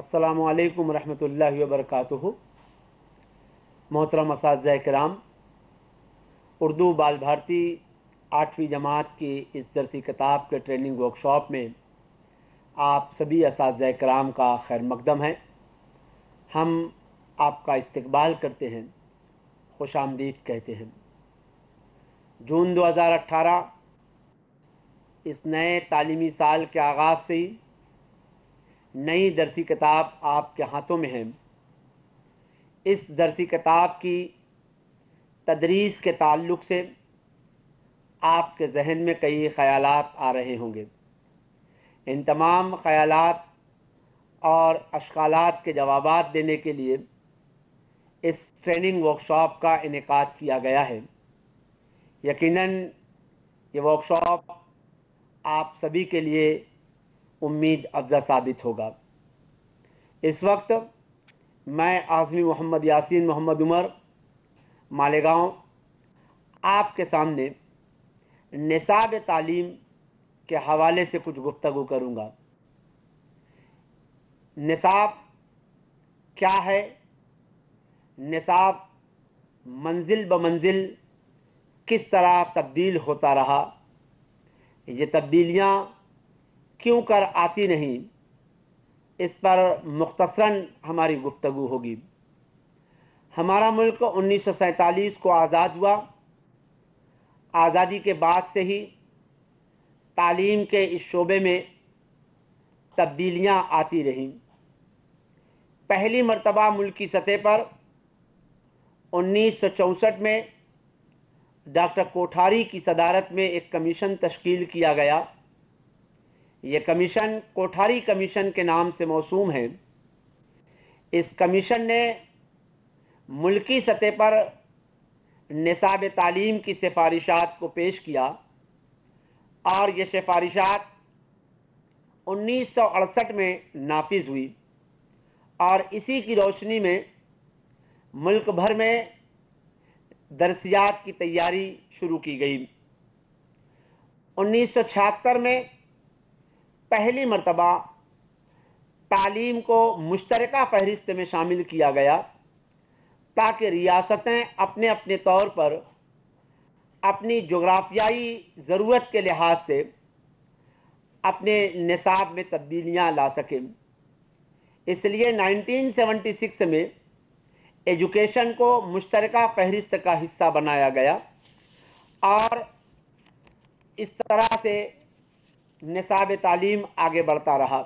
السلام علیکم ورحمۃ اللہ وبرکاتہ محترم اساتذہ کرام اردو بال بھارتی آٹھویں جماعت کی اس درسی کتاب کے ٹریننگ ورکشاپ میں آپ سبھی اساتذہ کرام کا خیر مقدم ہے ہم آپ کا استقبال کرتے ہیں خوش آمدید کہتے ہیں جون دو ہزار اٹھارہ اس نئے تعلیمی سال کے آغاز سے ہی نئی درسی کتاب آپ کے ہاتھوں میں ہے اس درسی کتاب کی تدریس کے تعلق سے آپ کے ذہن میں کئی خیالات آ رہے ہوں گے ان تمام خیالات اور اشکالات کے جوابات دینے کے لیے اس ٹریننگ ورک شاپ کا انعقاد کیا گیا ہے یقیناً یہ ورک شاپ آپ سبھی کے لیے امید افزا ثابت ہوگا اس وقت میں اعظمی محمد یاسین محمد عمر مالیگاؤں آپ کے سامنے نصاب تعلیم کے حوالے سے کچھ گفتگو کروں گا نصاب کیا ہے نصاب منزل بمنزل کس طرح تبدیل ہوتا رہا یہ تبدیلیاں کیوں کر آتی نہیں اس پر مختصراً ہماری گفتگو ہوگی ہمارا ملک انیس سو سینتالیس کو آزاد ہوا آزادی کے بعد سے ہی تعلیم کے اس شعبے میں تبدیلیاں آتی رہیں پہلی مرتبہ ملکی سطح پر انیس سو چونسٹھ میں ڈاکٹر کوٹھاری کی صدارت میں ایک کمیشن تشکیل کیا گیا یہ کمیشن کوٹھاری کمیشن کے نام سے موسوم ہے اس کمیشن نے ملکی سطح پر نصاب تعلیم کی سفارشات کو پیش کیا اور یہ سفارشات انیس سو اڑسٹھ میں نافذ ہوئی اور اسی کی روشنی میں ملک بھر میں درسیات کی تیاری شروع کی گئی انیس سو چھہتر میں پہلی مرتبہ تعلیم کو مشترکہ فہرست میں شامل کیا گیا تاکہ ریاستیں اپنے اپنے طور پر اپنی جغرافیائی ضرورت کے لحاظ سے اپنے نصاب میں تبدیلیاں لا سکیں اس لیے نائنٹین سیونٹی سکس میں ایجوکیشن کو مشترکہ فہرست کا حصہ بنایا گیا اور اس طرح سے نصاب تعلیم آگے بڑھتا رہا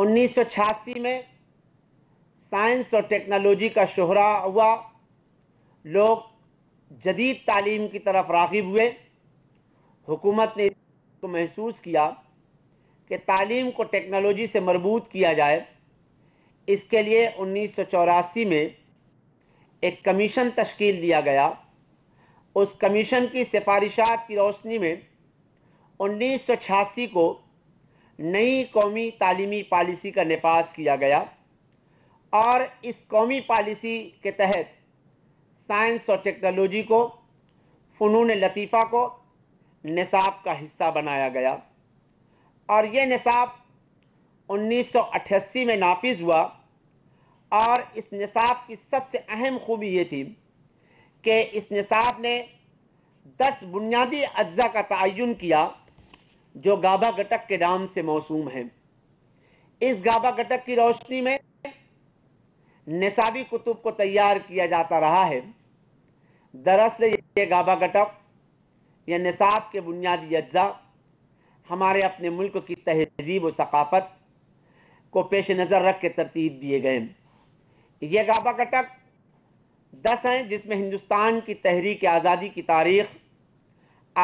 انیس سو چھاسی میں سائنس اور ٹیکنالوجی کا شہرہ ہوا لوگ جدید تعلیم کی طرف راغب ہوئے حکومت نے کو محسوس کیا کہ تعلیم کو ٹیکنالوجی سے مربوط کیا جائے اس کے لیے انیس سو چوراسی میں ایک کمیشن تشکیل دیا گیا اس کمیشن کی سفارشات کی روشنی میں انیس سو چھاسی کو نئی قومی تعلیمی پالیسی کا نپاس کیا گیا اور اس قومی پالیسی کے تحت سائنس اور ٹیکنالوجی کو فنون لطیفہ کو نصاب کا حصہ بنایا گیا اور یہ نصاب انیس سو اٹھاسی میں نافذ ہوا اور اس نصاب کی سب سے اہم خوبی یہ تھی کہ اس نصاب نے دس بنیادی اجزاء کا تعین کیا جو گابا گٹک کے نام سے موسوم ہیں اس گابا گٹک کی روشنی میں نصابی کتب کو تیار کیا جاتا رہا ہے دراصل یہ گابا گٹک یا نصاب کے بنیادی اجزاء ہمارے اپنے ملک کی تہذیب و ثقافت کو پیش نظر رکھ کے ترتیب دیے گئے یہ گابا گٹک دس ہیں جس میں ہندوستان کی تحریک آزادی کی تاریخ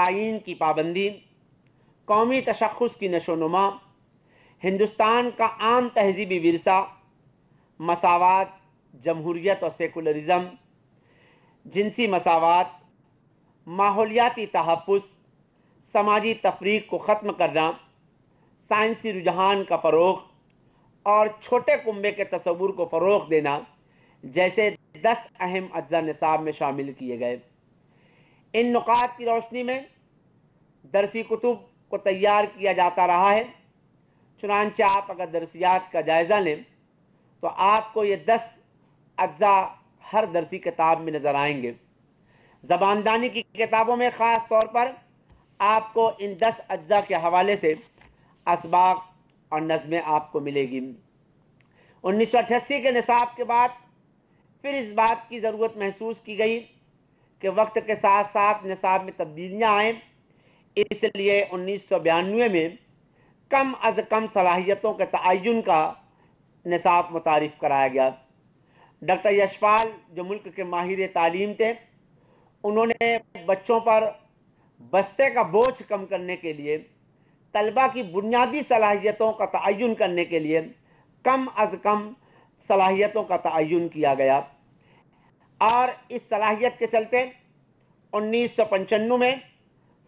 آئین کی پابندی قومی تشخص کی نشو نما ہندوستان کا عام تہذیبی ورثہ مساوات جمہوریت اور سیکولرزم جنسی مساوات ماحولیاتی تحفظ سماجی تفریق کو ختم کرنا سائنسی رجحان کا فروغ اور چھوٹے کنبے کے تصور کو فروغ دینا جیسے دس اہم اجزاء نصاب میں شامل کیے گئے ان نقات کی روشنی میں درسی کتب کو تیار کیا جاتا رہا ہے چنانچہ آپ اگر درسیات کا جائزہ لیں تو آپ کو یہ دس اجزاء ہر درسی کتاب میں نظر آئیں گے زباندانی کی کتابوں میں خاص طور پر آپ کو ان دس اجزاء کے حوالے سے اسباق اور نظمیں آپ کو ملے گی انیس سو اٹھاسی کے نصاب کے بعد پھر اس بات کی ضرورت محسوس کی گئی کہ وقت کے ساتھ ساتھ نصاب میں تبدیلیاں آئیں اس لیے انیس سو بیانوے میں کم از کم صلاحیتوں کے تعین کا نصاب متعارف کرایا گیا ڈاکٹر یشفال جو ملک کے ماہر تعلیم تھے انہوں نے بچوں پر بستے کا بوجھ کم کرنے کے لیے طلبہ کی بنیادی صلاحیتوں کا تعین کرنے کے لیے کم از کم صلاحیتوں کا تعین کیا گیا اور اس صلاحیت کے چلتے انیس سو پنچانوے میں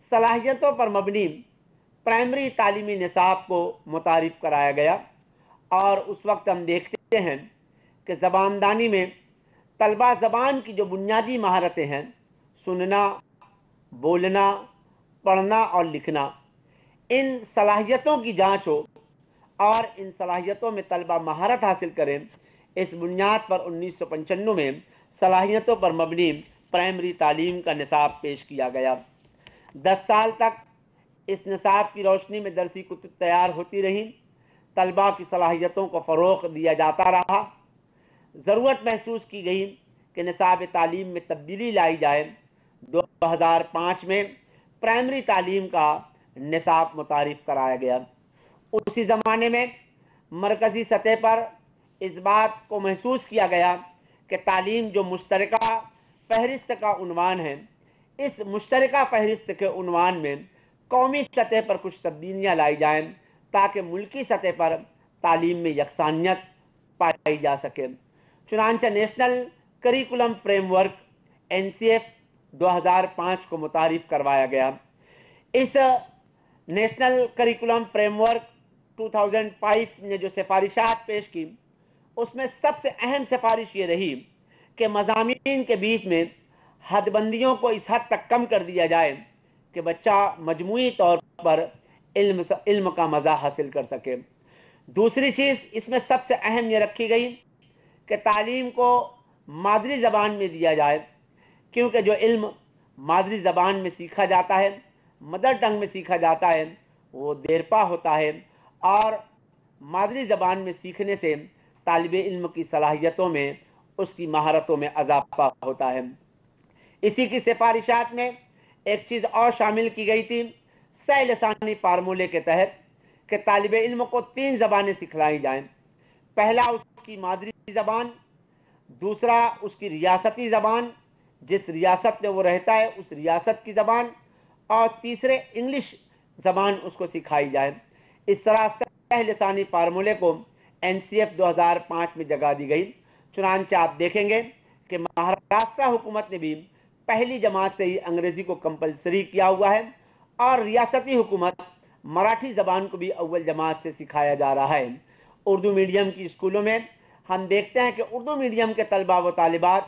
صلاحیتوں پر مبنی پرائمری تعلیمی نصاب کو متعارف کرایا گیا اور اس وقت ہم دیکھتے ہیں کہ زباندانی میں طلبہ زبان کی جو بنیادی مہارتیں ہیں سننا بولنا پڑھنا اور لکھنا ان صلاحیتوں کی جانچ ہو اور ان صلاحیتوں میں طلبہ مہارت حاصل کریں اس بنیاد پر انیس سو پنچانوے میں صلاحیتوں پر مبنی پرائمری تعلیم کا نصاب پیش کیا گیا دس سال تک اس نصاب کی روشنی میں درسی کتب تیار ہوتی رہیں طلبہ کی صلاحیتوں کو فروغ دیا جاتا رہا ضرورت محسوس کی گئی کہ نصاب تعلیم میں تبدیلی لائی جائے دو ہزار پانچ میں پرائمری تعلیم کا نصاب متعارف کرایا گیا اسی زمانے میں مرکزی سطح پر اس بات کو محسوس کیا گیا کہ تعلیم جو مشترکہ فہرست کا عنوان ہے اس مشترکہ فہرست کے عنوان میں قومی سطح پر کچھ تبدیلیاں لائی جائیں تاکہ ملکی سطح پر تعلیم میں یکسانیت پائی جا سکے چنانچہ national curriculum framework N C F دو ہزار پانچ کو متعارف کروایا گیا اس national curriculum framework two thousand five نے جو سفارشات پیش کی اس میں سب سے اہم سفارش یہ رہی کہ مضامین کے بیچ میں حد بندیوں کو اس حد تک کم کر دیا جائے کہ بچہ مجموعی طور پر علم علم کا مزہ حاصل کر سکے دوسری چیز اس میں سب سے اہم یہ رکھی گئی کہ تعلیم کو مادری زبان میں دیا جائے کیونکہ جو علم مادری زبان میں سیکھا جاتا ہے مدر ٹنگ میں سیکھا جاتا ہے وہ دیرپا ہوتا ہے اور مادری زبان میں سیکھنے سے طالب علم کی صلاحیتوں میں اس کی مہارتوں میں اضافہ ہوتا ہے اسی کی سفارشات میں ایک چیز اور شامل کی گئی تھی سہ لسانی فارمولے کے تحت کہ طالب علم کو تین زبانیں سکھلائی جائیں پہلا اس کی مادری زبان دوسرا اس کی ریاستی زبان جس ریاست میں وہ رہتا ہے اس ریاست کی زبان اور تیسرے انگلش زبان اس کو سکھائی جائے اس طرح لسانی فارمولے کو این سی ایف دو ہزار پانچ میں جگہ دی گئی چنانچہ آپ دیکھیں گے کہ مہاراشٹرا حکومت نے بھی پہلی جماعت سے ہی انگریزی کو کمپلسری کیا ہوا ہے اور ریاستی حکومت مراٹھی زبان کو بھی اول جماعت سے سکھایا جا رہا ہے اردو میڈیم کی اسکولوں میں ہم دیکھتے ہیں کہ اردو میڈیم کے طلبہ و طالبات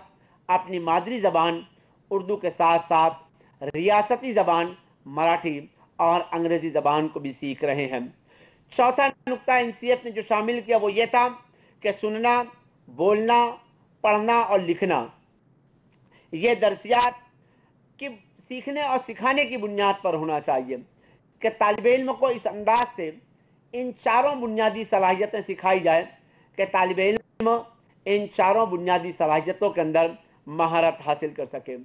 اپنی مادری زبان اردو کے ساتھ ساتھ ریاستی زبان مراٹھی اور انگریزی زبان کو بھی سیکھ رہے ہیں چوتھا نقطہ این سی ایف نے جو شامل کیا وہ یہ تھا کہ سننا بولنا پڑھنا اور لکھنا یہ درسیات کی سیکھنے اور سکھانے کی بنیاد پر ہونا چاہیے کہ طالب علم کو اس انداز سے ان چاروں بنیادی صلاحیتیں سکھائی جائیں کہ طالب علم ان چاروں بنیادی صلاحیتوں کے اندر مہارت حاصل کر سکے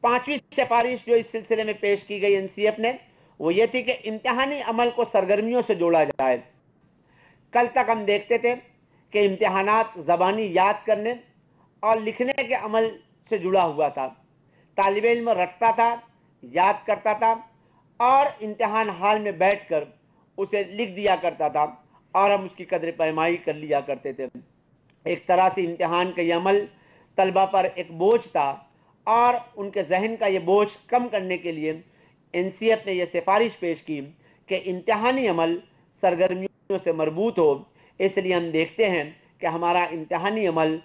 پانچویں سفارش جو اس سلسلے میں پیش کی گئی این سی ایف نے وہ یہ تھی کہ امتحانی عمل کو سرگرمیوں سے جوڑا جائے کل تک ہم دیکھتے تھے کہ امتحانات زبانی یاد کرنے اور لکھنے کے عمل سے جڑا ہوا تھا طالب علم رٹتا تھا یاد کرتا تھا اور امتحان حال میں بیٹھ کر اسے لکھ دیا کرتا تھا اور ہم اس کی قدر پیمائی کر لیا کرتے تھے ایک طرح سے امتحان کا یہ عمل طلبہ پر ایک بوجھ تھا اور ان کے ذہن کا یہ بوجھ کم کرنے کے لیے این سی ایف نے یہ سفارش پیش کی کہ امتحانی عمل سرگرمیوں سے مربوط ہو اس لیے ہم دیکھتے ہیں کہ ہمارا امتحانی عمل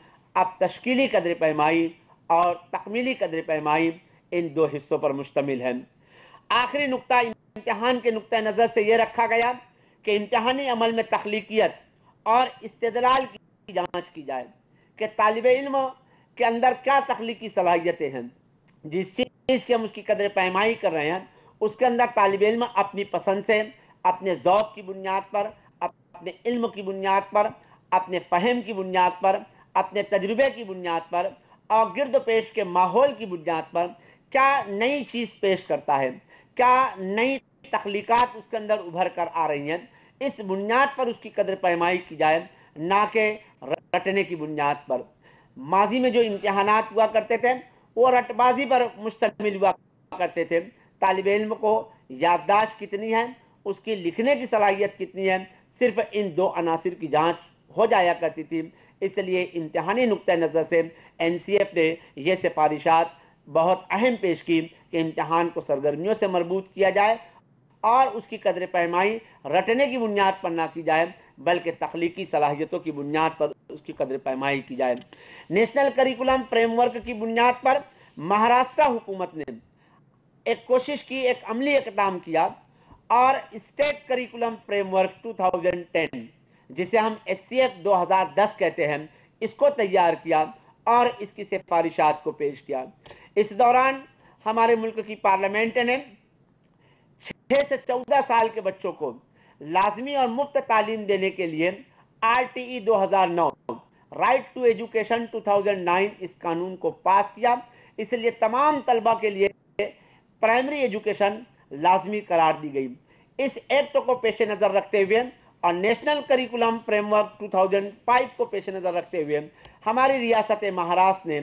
اب تشکیلی قدر پیمائی اور تکمیلی قدر پیمائی ان دو حصوں پر مشتمل ہے آخری نکتہ امتحان کے نکتہ نظر سے یہ رکھا گیا کہ امتحانی عمل میں تخلیقیت اور استدلال کی جانچ کی جائے کہ طالب علم کے اندر کیا تخلیقی صلاحیتیں ہیں جس چیز چیز کی ہم اس کی قدر پیمائی کر رہے ہیں اس کے اندر طالب علم اپنی پسند سے اپنے ذوق کی بنیاد پر اپنے علم کی بنیاد پر اپنے فہم کی بنیاد پر اپنے تجربے کی بنیاد پر اور گرد و پیش کے ماحول کی بنیاد پر کیا نئی چیز پیش کرتا ہے کیا نئی تخلیقات اس کے اندر ابھر کر آ رہی ہیں اس بنیاد پر اس کی قدر پیمائی کی جائے نہ کہ رٹنے کی بنیاد پر ماضی میں جو امتحانات ہوا کرتے تھے وہ رٹ بازی پر مشتمل ہوا کرتے تھے طالب علم کو یادداشت کتنی ہے اس کی لکھنے کی صلاحیت کتنی ہے صرف ان دو عناصر کی جانچ ہو جایا کرتی تھی اس لیے امتحانی نقطہ نظر سے این سی ایف نے یہ سفارشات بہت اہم پیش کی کہ امتحان کو سرگرمیوں سے مربوط کیا جائے اور اس کی قدر پیمائی رٹنے کی بنیاد پر نہ کی جائے بلکہ تخلیقی صلاحیتوں کی بنیاد پر اس کی قدر پیمائی کی جائے نیشنل کریکولم فریم ورک کی بنیاد پر مہاراشٹرا حکومت نے ایک کوشش کی ایک عملی اقدام کیا اور state curriculum framework two thousand ten جسے ہم ایس سی ایف دو ہزار دس کہتے ہیں اس کو تیار کیا اور اس کی سفارشات کو پیش کیا اس دوران ہمارے ملک کی پارلیمنٹ نے چھ سے چودہ سال کے بچوں کو لازمی اور مفت تعلیم دینے کے لیے آر ٹی ای دو ہزار نو right to education two thousand nine اس قانون کو پاس کیا اس لیے تمام طلبہ کے لیے پرائمری ایجوکیشن لازمی قرار دی گئی اس ایکٹ کو پیش نظر رکھتے ہوئے اور national curriculum framework two کو پیش نظر رکھتے ہوئے ہماری ریاست مہاراشٹر نے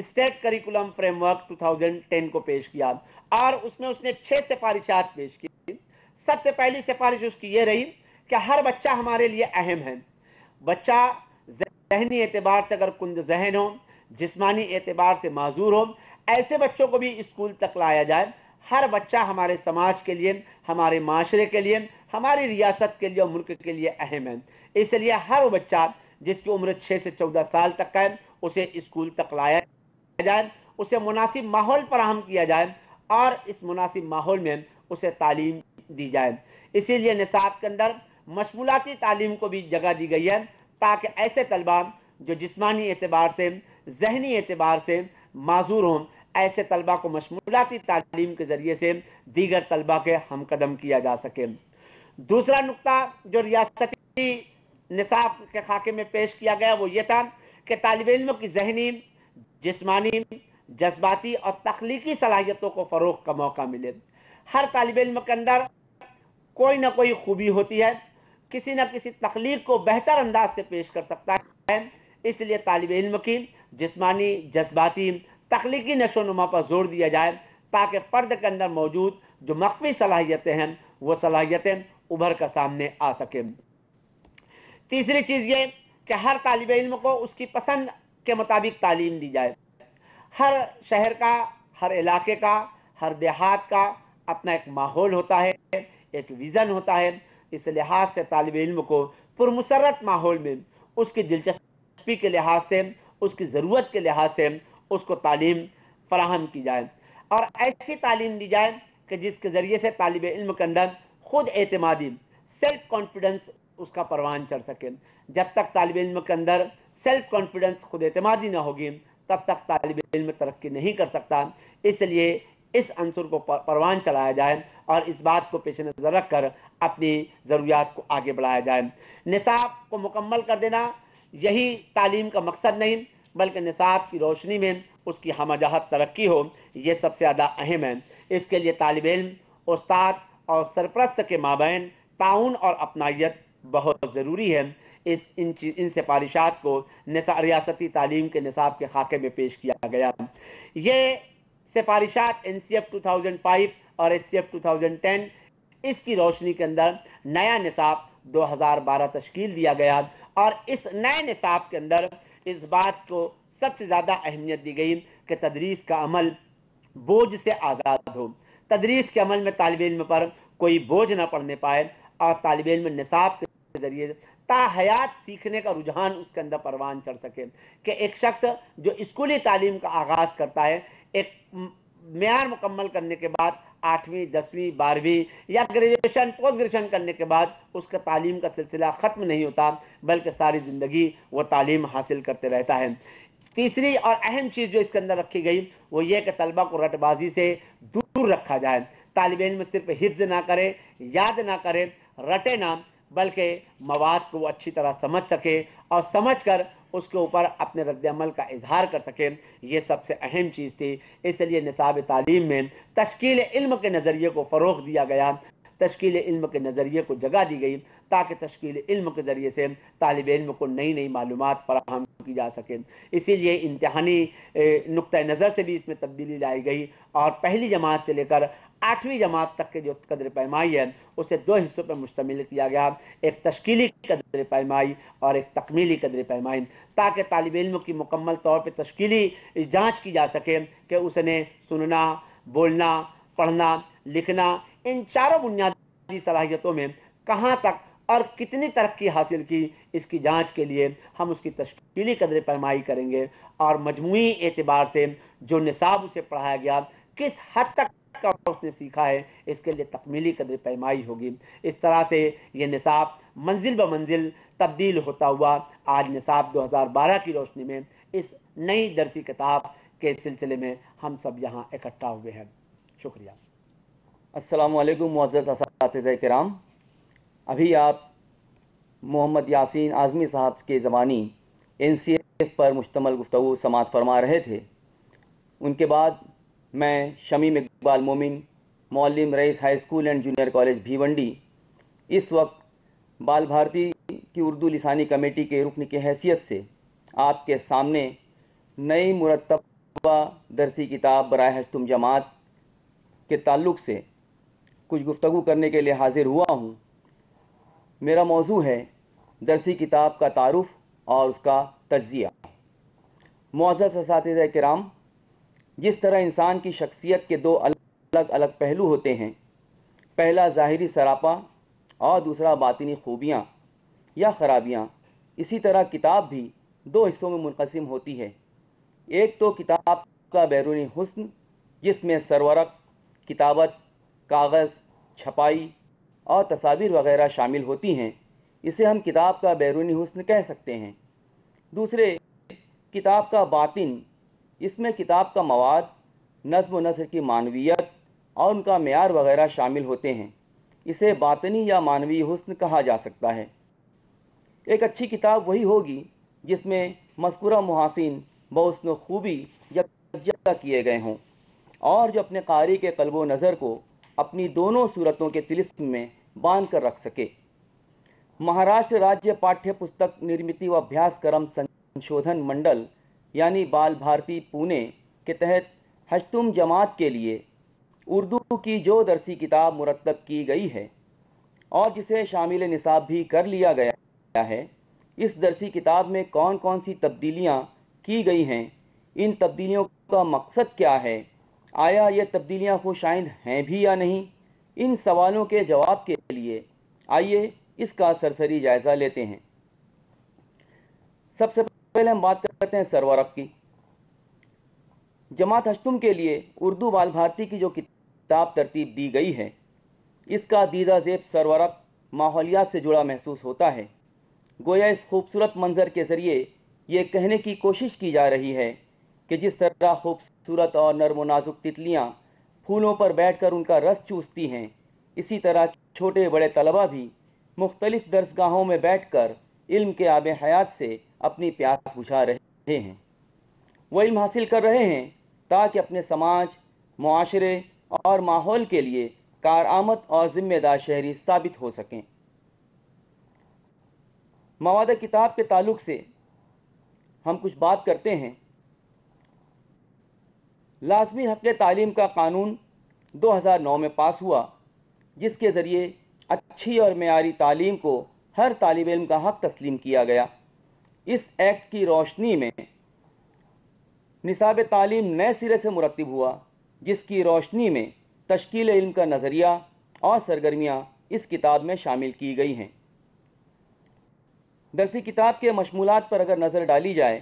state curriculum framework two ten کو پیش کیا اور اس میں اس نے چھ سفارشات پیش کی سب سے پہلی سفارش اس کی یہ رہی کہ ہر بچہ ہمارے لیے اہم ہے بچہ ذہنی اعتبار سے اگر کند ذہن ہو جسمانی اعتبار سے معذور ہو ایسے بچوں کو بھی اسکول تک لایا جائے ہر بچہ ہمارے سماج کے لیے ہمارے معاشرے کے لیے ہماری ریاست کے لیے اور ملک کے لیے اہم ہیں اس لیے ہر بچہ جس کی عمر چھ سے چودہ سال تک ہے اسے اسکول تک لایا جائے اسے مناسب ماحول فراہم کیا جائے اور اس مناسب ماحول میں اسے تعلیم دی جائے اسی لیے نصاب کے اندر مشغولاتی تعلیم کو بھی جگہ دی گئی ہے تاکہ ایسے طلبہ جو جسمانی اعتبار سے ذہنی اعتبار سے معذور ہوں ایسے طلبہ کو مشمولاتی تعلیم کے ذریعے سے دیگر طلبہ کے ہم قدم کیا جا سکے دوسرا نقطہ جو ریاستی نصاب کے خاکے میں پیش کیا گیا وہ یہ تھا کہ طالب علموں کی ذہنی جسمانی جذباتی اور تخلیقی صلاحیتوں کو فروغ کا موقع ملے ہر طالب علم کے اندر کوئی نہ کوئی خوبی ہوتی ہے کسی نہ کسی تخلیق کو بہتر انداز سے پیش کر سکتا ہے اس لیے طالب علم کی جسمانی جذباتی تخلیقی نشو و نما پر زور دیا جائے تاکہ فرد کے اندر موجود جو مخفی صلاحیتیں ہیں وہ صلاحیتیں ابھر کر سامنے آ سکے تیسری چیز یہ کہ ہر طالب علم کو اس کی پسند کے مطابق تعلیم دی جائے ہر شہر کا ہر علاقے کا ہر دیہات کا اپنا ایک ماحول ہوتا ہے ایک ویژن ہوتا ہے اس لحاظ سے طالب علم کو پرمسرت ماحول میں اس کی دلچسپی کے لحاظ سے اس کی ضرورت کے لحاظ سے اس کو تعلیم فراہم کی جائے اور ایسی تعلیم دی جائے کہ جس کے ذریعے سے طالب علم کے اندر خود اعتمادی سیلف کانفیڈنس اس کا پروان چڑھ سکے جب تک طالب علم کے اندر سیلف کانفیڈنس خود اعتمادی نہ ہوگی تب تک طالب علم ترقی نہیں کر سکتا اس لیے اس عنصر کو پروان چلایا جائے اور اس بات کو پیش نظر رکھ کر اپنی ضروریات کو آگے بڑھایا جائے نصاب کو مکمل کر دینا یہی تعلیم کا مقصد نہیں بلکہ نصاب کی روشنی میں اس کی ہمہ جہت ترقی ہو یہ سب سے زیادہ اہم ہے اس کے لیے طالب علم استاد اور سرپرست کے مابین تعاون اور اپنائیت بہت ضروری ہے اس ان چیز ان سفارشات کو ریاستی تعلیم کے نصاب کے خاکے میں پیش کیا گیا یہ سفارشات N C F two thousand five اور S C F two thousand ten اس کی روشنی کے اندر نیا نصاب دو ہزار بارہ تشکیل دیا گیا اور اس نئے نصاب کے اندر اس بات کو سب سے زیادہ اہمیت دی گئی کہ تدریس کا عمل بوجھ سے آزاد ہو تدریس کے عمل میں طالب علم پر کوئی بوجھ نہ پڑھنے پائے اور طالب علم نصاب کے ذریعے تا حیات سیکھنے کا رجحان اس کے اندر پروان چڑھ سکے کہ ایک شخص جو اسکولی تعلیم کا آغاز کرتا ہے ایک معیار مکمل کرنے کے بعد آٹھویں دسویں بارہویں یا گریجویشن پوسٹ گریجویشن کرنے کے بعد اس کا تعلیم کا سلسلہ ختم نہیں ہوتا بلکہ ساری زندگی وہ تعلیم حاصل کرتے رہتا ہے تیسری اور اہم چیز جو اس کے اندر رکھی گئی وہ یہ کہ طلبہ کو رٹ بازی سے دور رکھا جائے طالب علم صرف حفظ نہ کرے یاد نہ کرے رٹے نہ بلکہ مواد کو وہ اچھی طرح سمجھ سکے اور سمجھ کر اس کے اوپر اپنے رد عمل کا اظہار کر سکیں یہ سب سے اہم چیز تھی اس لیے نصاب تعلیم میں تشکیل علم کے نظریے کو فروغ دیا گیا تشکیل علم کے نظریے کو جگہ دی گئی تاکہ تشکیل علم کے ذریعے سے طالب علم کو نئی نئی معلومات فراہم کی جا سکے اسی لیے امتحانی نقطۂ نظر سے بھی اس میں تبدیلی لائی گئی اور پہلی جماعت سے لے کر آٹھویں جماعت تک کے جو قدر پیمائی ہے اسے دو حصوں پر مشتمل کیا گیا ایک تشکیلی قدر پیمائی اور ایک تکمیلی قدر پیمائی تاکہ طالب علم کی مکمل طور پہ تشکیلی جانچ کی جا سکے کہ اس نے سننا بولنا پڑھنا لکھنا ان چاروں بنیادی صلاحیتوں میں کہاں تک اور کتنی ترقی حاصل کی اس کی جانچ کے لیے ہم اس کی تشکیلی قدر پیمائی کریں گے اور مجموعی اعتبار سے جو نصاب اسے پڑھایا گیا کس حد تک اس نے سیکھا ہے اس کے لیے تکمیلی قدر پیمائی ہوگی اس طرح سے یہ نصاب منزل بمنزل تبدیل ہوتا ہوا آج نصاب دو ہزار بارہ کی روشنی میں اس نئی درسی کتاب کے سلسلے میں ہم سب یہاں اکٹھا ہوئے ہیں شکریہ السلام علیکم معزز اساتذہ کرام ابھی آپ محمد یاسین اعظمی صاحب کے زبانی این سی ایف پر مشتمل گفتگو سماعت فرما رہے تھے ان کے بعد میں شمی اقبال مومن معلم Rais high school and junior college Bhiwandi اس وقت بال بھارتی کی اردو لسانی کمیٹی کے رکن کے حیثیت سے آپ کے سامنے نئی مرتبہ درسی کتاب برائے جماعت کے تعلق سے کچھ گفتگو کرنے کے لیے حاضر ہوا ہوں میرا موضوع ہے درسی کتاب کا تعارف اور اس کا تجزیہ معزز اساتذہ کرام جس طرح انسان کی شخصیت کے دو الگ الگ پہلو ہوتے ہیں پہلا ظاہری سراپا اور دوسرا باطنی خوبیاں یا خرابیاں اسی طرح کتاب بھی دو حصوں میں منقسم ہوتی ہے ایک تو کتاب کا بیرونی حسن جس میں سرورک کتابت کاغذ چھپائی اور تصاویر وغیرہ شامل ہوتی ہیں اسے ہم کتاب کا بیرونی حسن کہہ سکتے ہیں دوسرے کتاب کا باطن اس میں کتاب کا مواد نظم و نظر کی معنویت اور ان کا معیار وغیرہ شامل ہوتے ہیں اسے باطنی یا معنوی حسن کہا جا سکتا ہے ایک اچھی کتاب وہی ہوگی جس میں مذکورہ محاسن بحسن و خوبی یا کیے گئے ہوں اور جو اپنے قاری کے قلب و نظر کو اپنی دونوں صورتوں کے تلسم میں باندھ کر رکھ سکے مہاراشٹر راجیہ پاٹیہ پستک نرمیتی و ابھیاس کرم سنشودھن منڈل یعنی بال بھارتی پونے کے تحت ہشتم جماعت کے لیے اردو کی جو درسی کتاب مرتب کی گئی ہے اور جسے شامل نصاب بھی کر لیا گیا ہے اس درسی کتاب میں کون کون سی تبدیلیاں کی گئی ہیں ان تبدیلیوں کا مقصد کیا ہے آیا یہ تبدیلیاں خوش آئند ہیں بھی یا نہیں ان سوالوں کے جواب کے لیے آئیے اس کا سرسری جائزہ لیتے ہیں سب سے پہلے ہم بات کرتے ہیں سرورق کی جماعت ہشتم کے لیے اردو بال بھارتی کی جو کتاب ترتیب دی گئی ہے اس کا دیدہ زیب سرورق ماحولیات سے جڑا محسوس ہوتا ہے گویا اس خوبصورت منظر کے ذریعے یہ کہنے کی کوشش کی جا رہی ہے کہ جس طرح خوبصورت اور نرم و نازک تتلیاں پھولوں پر بیٹھ کر ان کا رس چوستی ہیں اسی طرح چھوٹے بڑے طلبہ بھی مختلف درس گاہوں میں بیٹھ کر علم کے آب حیات سے اپنی پیاس بچھا رہے ہیں وہ علم حاصل کر رہے ہیں تاکہ اپنے سماج معاشرے اور ماحول کے لیے کارآمد اور ذمہ دار شہری ثابت ہو سکیں مواد کتاب کے تعلق سے ہم کچھ بات کرتے ہیں لازمی حق تعلیم کا قانون دو ہزار نو میں پاس ہوا جس کے ذریعے اچھی اور معیاری تعلیم کو ہر طالب علم کا حق تسلیم کیا گیا اس ایکٹ کی روشنی میں نصاب تعلیم نئے سرے سے مرتب ہوا جس کی روشنی میں تشکیل علم کا نظریہ اور سرگرمیاں اس کتاب میں شامل کی گئی ہیں درسی کتاب کے مشمولات پر اگر نظر ڈالی جائے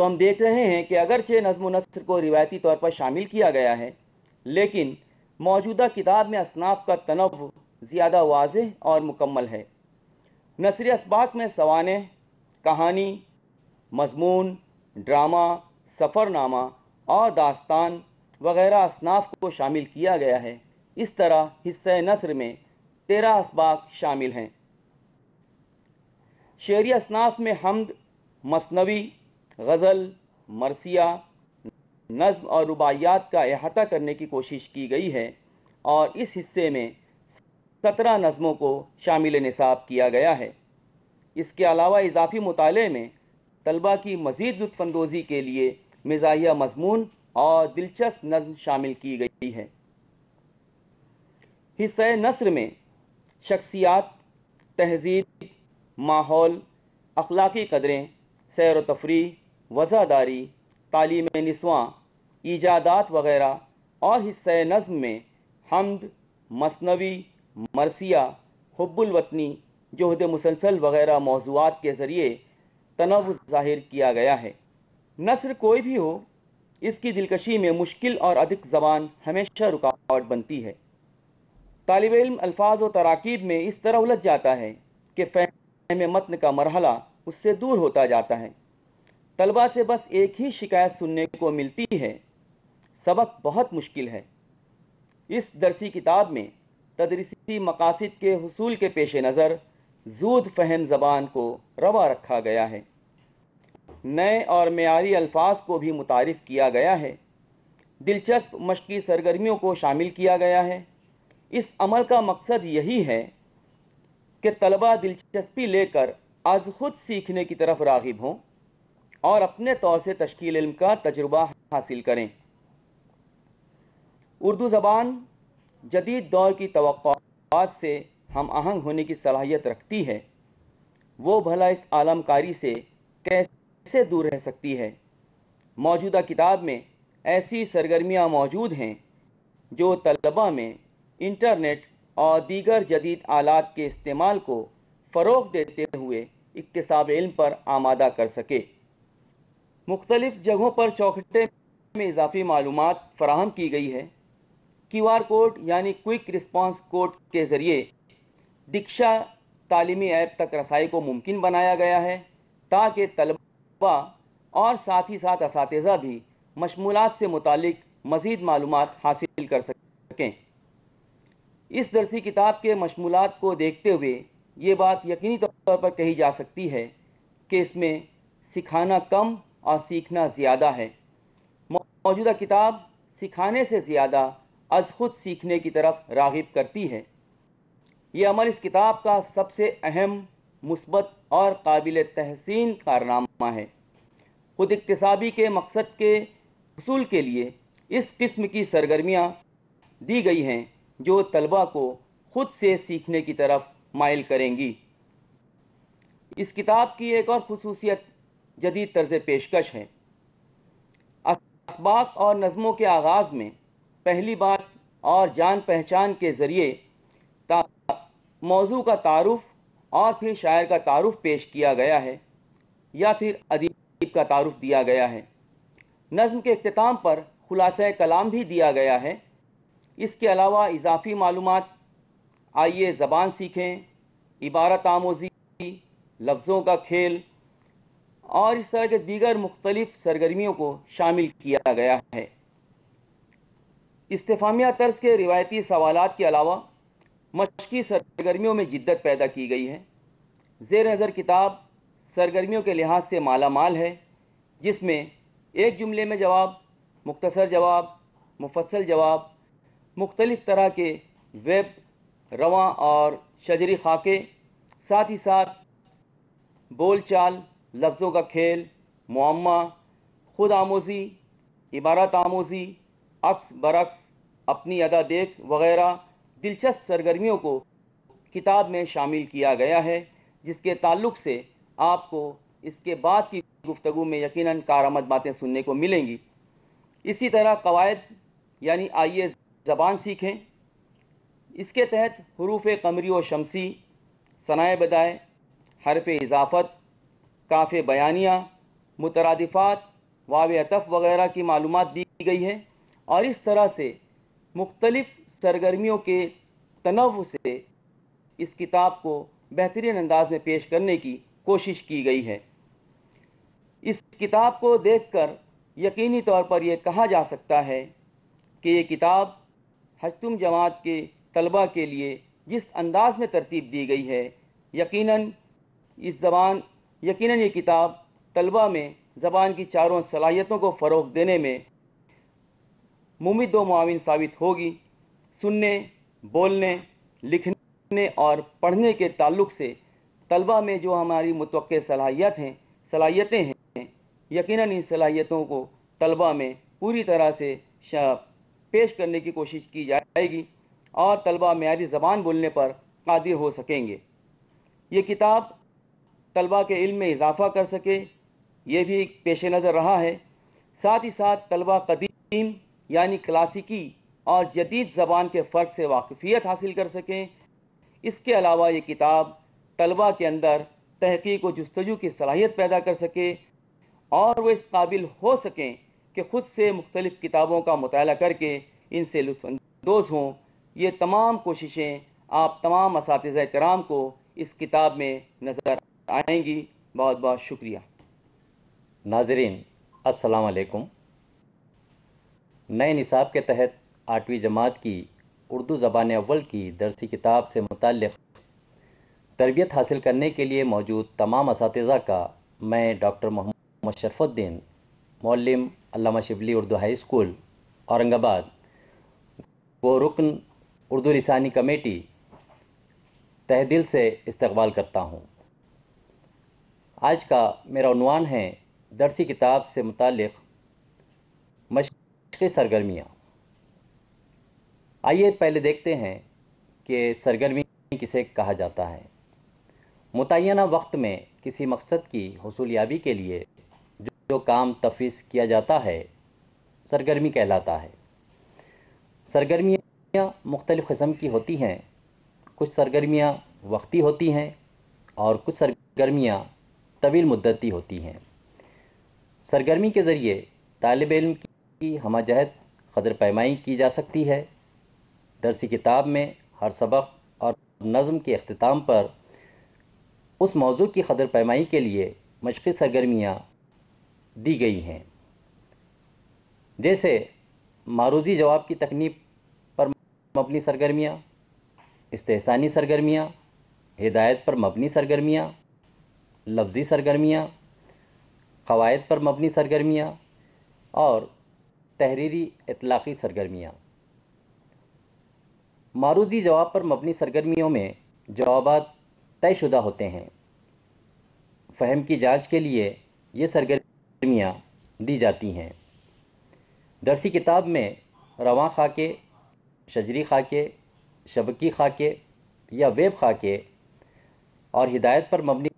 تو ہم دیکھ رہے ہیں کہ اگرچہ نظم و نثر کو روایتی طور پر شامل کیا گیا ہے لیکن موجودہ کتاب میں اصناف کا تنوع زیادہ واضح اور مکمل ہے نثری اسباق میں سوانح کہانی مضمون ڈرامہ سفر نامہ اور داستان وغیرہ اصناف کو شامل کیا گیا ہے اس طرح حصہ نثر میں تیرہ اسباق شامل ہیں شعری اصناف میں حمد مصنوی غزل مرثیہ نظم اور رباعیات کا احاطہ کرنے کی کوشش کی گئی ہے اور اس حصے میں سترہ نظموں کو شامل نصاب کیا گیا ہے اس کے علاوہ اضافی مطالعے میں طلبہ کی مزید لطف اندوزی کے لیے مزاحیہ مضمون اور دلچسپ نظم شامل کی گئی ہے حصہ نثر میں شخصیات تہذیب ماحول اخلاقی قدریں سیر و تفریح داری تعلیم نسواں ایجادات وغیرہ اور حصہ نظم میں حمد مصنوی مرثیہ حب الوطنی جوہد مسلسل وغیرہ موضوعات کے ذریعے تنوع ظاہر کیا گیا ہے نثر کوئی بھی ہو اس کی دلکشی میں مشکل اور ادھک زبان ہمیشہ رکاوٹ بنتی ہے طالب علم الفاظ و تراکیب میں اس طرح الجھ جاتا ہے کہ فہم متن کا مرحلہ اس سے دور ہوتا جاتا ہے طلباء سے بس ایک ہی شکایت سننے کو ملتی ہے سبق بہت مشکل ہے اس درسی کتاب میں تدریسی مقاصد کے حصول کے پیش نظر زود فہم زبان کو روا رکھا گیا ہے نئے اور معیاری الفاظ کو بھی متعارف کیا گیا ہے دلچسپ مشقی سرگرمیوں کو شامل کیا گیا ہے اس عمل کا مقصد یہی ہے کہ طلباء دلچسپی لے کر از خود سیکھنے کی طرف راغب ہوں اور اپنے طور سے تشکیل علم کا تجربہ حاصل کریں اردو زبان جدید دور کی توقعات سے ہم آہنگ ہونے کی صلاحیت رکھتی ہے وہ بھلا اس عالم کاری سے کیسے دور رہ سکتی ہے موجودہ کتاب میں ایسی سرگرمیاں موجود ہیں جو طلبہ میں انٹرنیٹ اور دیگر جدید آلات کے استعمال کو فروغ دیتے ہوئے اقتصاب علم پر آمادہ کر سکے مختلف جگہوں پر چوکھٹے میں اضافی معلومات فراہم کی گئی ہے کیو آر کوڈ یعنی کوئک رسپانس کوڈ کے ذریعے دکشا تعلیمی ایپ تک رسائی کو ممکن بنایا گیا ہے تاکہ طلبہ اور ساتھ ہی ساتھ اساتذہ بھی مشمولات سے متعلق مزید معلومات حاصل کر سکیں اس درسی کتاب کے مشمولات کو دیکھتے ہوئے یہ بات یقینی طور پر کہی جا سکتی ہے کہ اس میں سکھانا کم اور سیکھنا زیادہ ہے موجودہ کتاب سکھانے سے زیادہ از خود سیکھنے کی طرف راغب کرتی ہے یہ عمل اس کتاب کا سب سے اہم مثبت اور قابل تحسین کارنامہ ہے خود اقتصابی کے مقصد کے حصول کے لیے اس قسم کی سرگرمیاں دی گئی ہیں جو طلبہ کو خود سے سیکھنے کی طرف مائل کریں گی اس کتاب کی ایک اور خصوصیت جدید طرز پیشکش ہے اسباق اور نظموں کے آغاز میں پہلی بات اور جان پہچان کے ذریعے موضوع کا تعارف اور پھر شاعر کا تعارف پیش کیا گیا ہے یا پھر ادیب کا تعارف دیا گیا ہے نظم کے اختتام پر خلاصہ کلام بھی دیا گیا ہے اس کے علاوہ اضافی معلومات آئیے زبان سیکھیں عبارت آموزی لفظوں کا کھیل اور اس طرح کے دیگر مختلف سرگرمیوں کو شامل کیا گیا ہے استفامیہ طرز کے روایتی سوالات کے علاوہ مشقی سرگرمیوں میں جدت پیدا کی گئی ہے زیر نظر کتاب سرگرمیوں کے لحاظ سے مالا مال ہے جس میں ایک جملے میں جواب مختصر جواب مفصل جواب مختلف طرح کے ویب رواں اور شجری خاکے ساتھ ہی ساتھ بول چال لفظوں کا کھیل معمہ خود آموزی عبارت آموزی عکس برعکس اپنی ادا دیکھ وغیرہ دلچسپ سرگرمیوں کو کتاب میں شامل کیا گیا ہے جس کے تعلق سے آپ کو اس کے بعد کی گفتگو میں یقیناً کارآمد باتیں سننے کو ملیں گی اسی طرح قواعد یعنی آئیے زبان سیکھیں اس کے تحت حروف قمری و شمسی ثنائے بدائے حرف اضافت کافے بیانیہ مترادفات عطف وغیرہ کی معلومات دی گئی ہے اور اس طرح سے مختلف سرگرمیوں کے تنوع سے اس کتاب کو بہترین انداز میں پیش کرنے کی کوشش کی گئی ہے اس کتاب کو دیکھ کر یقینی طور پر یہ کہا جا سکتا ہے کہ یہ کتاب حجتم جماعت کے طلبہ کے لیے جس انداز میں ترتیب دی گئی ہے یقیناً اس زبان یقیناً یہ کتاب طلباء میں زبان کی چاروں صلاحیتوں کو فروغ دینے میں ممید و معاون ثابت ہوگی سننے بولنے لکھنے اور پڑھنے کے تعلق سے طلبہ میں جو ہماری متوقع صلاحیت ہیں صلاحیتیں ہیں یقیناً ان صلاحیتوں کو طلبہ میں پوری طرح سے پیش کرنے کی کوشش کی جائے گی اور طلبہ معیاری زبان بولنے پر قادر ہو سکیں گے یہ کتاب طلبہ کے علم میں اضافہ کر سکے یہ بھی پیش نظر رہا ہے ساتھ ہی ساتھ طلبہ قدیم یعنی کلاسیکی اور جدید زبان کے فرق سے واقفیت حاصل کر سکیں اس کے علاوہ یہ کتاب طلبہ کے اندر تحقیق و جستجو کی صلاحیت پیدا کر سکے اور وہ اس قابل ہو سکیں کہ خود سے مختلف کتابوں کا مطالعہ کر کے ان سے لطف اندوز ہوں یہ تمام کوششیں آپ تمام اساتذہ کرام کو اس کتاب میں نظر آ آئیں گی بہت بہت شکریہ ناظرین السلام علیکم نئے نصاب کے تحت آٹھویں جماعت کی اردو زبان اول کی درسی کتاب سے متعلق تربیت حاصل کرنے کے لیے موجود تمام اساتذہ کا میں ڈاکٹر محمد مشرف الدین مولم Allama Shibli Urdu high school Aurangabad و رکن اردو لسانی کمیٹی تہ دل سے استقبال کرتا ہوں آج کا میرا عنوان ہے درسی کتاب سے متعلق مشق سرگرمیاں آئیے پہلے دیکھتے ہیں کہ سرگرمی کسے کہا جاتا ہے متعینہ وقت میں کسی مقصد کی حصولیابی کے لیے جو جو کام تفیص کیا جاتا ہے سرگرمی کہلاتا ہے سرگرمیاں مختلف قسم کی ہوتی ہیں کچھ سرگرمیاں وقتی ہوتی ہیں اور کچھ سرگرمیاں طویل مدتی ہوتی ہیں سرگرمی کے ذریعے طالب علم کی ہمہ جہت قدر پیمائی کی جا سکتی ہے درسی کتاب میں ہر سبق اور نظم کے اختتام پر اس موضوع کی قدر پیمائی کے لیے مشقی سرگرمیاں دی گئی ہیں جیسے معروضی جواب کی تکنیک پر مبنی سرگرمیاں استحسانی سرگرمیاں ہدایت پر مبنی سرگرمیاں لفظی سرگرمیاں قواعد پر مبنی سرگرمیاں اور تحریری اطلاقی سرگرمیاں معروضی جواب پر مبنی سرگرمیوں میں جوابات طے شدہ ہوتے ہیں فہم کی جانچ کے لیے یہ سرگرمیاں دی جاتی ہیں درسی کتاب میں رواں خاکے شجری خاکے شبکی خاکے یا ویب خاکے اور ہدایت پر مبنی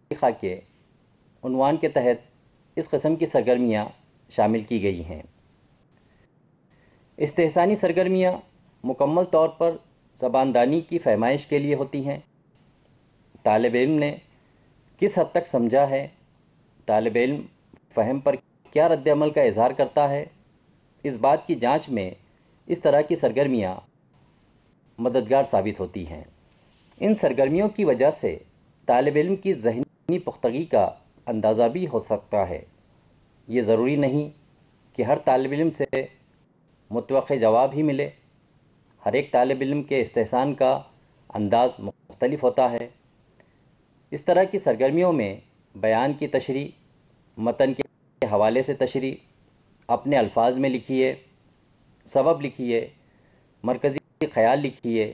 عنوان کے تحت اس قسم کی سرگرمیاں شامل کی گئی ہیں استحصانی سرگرمیاں مکمل طور پر زباندانی کی فہمائش کے لیے ہوتی ہیں طالب علم نے کس حد تک سمجھا ہے طالب علم فہم پر کیا رد عمل کا اظہار کرتا ہے اس بات کی جانچ میں اس طرح کی سرگرمیاں مددگار ثابت ہوتی ہیں ان سرگرمیوں کی وجہ سے طالب علم کی ذہنی اپنی پختگی کا اندازہ بھی ہو سکتا ہے یہ ضروری نہیں کہ ہر طالب علم سے متوقع جواب ہی ملے ہر ایک طالب علم کے استحسان کا انداز مختلف ہوتا ہے اس طرح کی سرگرمیوں میں بیان کی تشریح متن کے حوالے سے تشریح اپنے الفاظ میں لکھیے سبب لکھیے مرکزی خیال لکھیے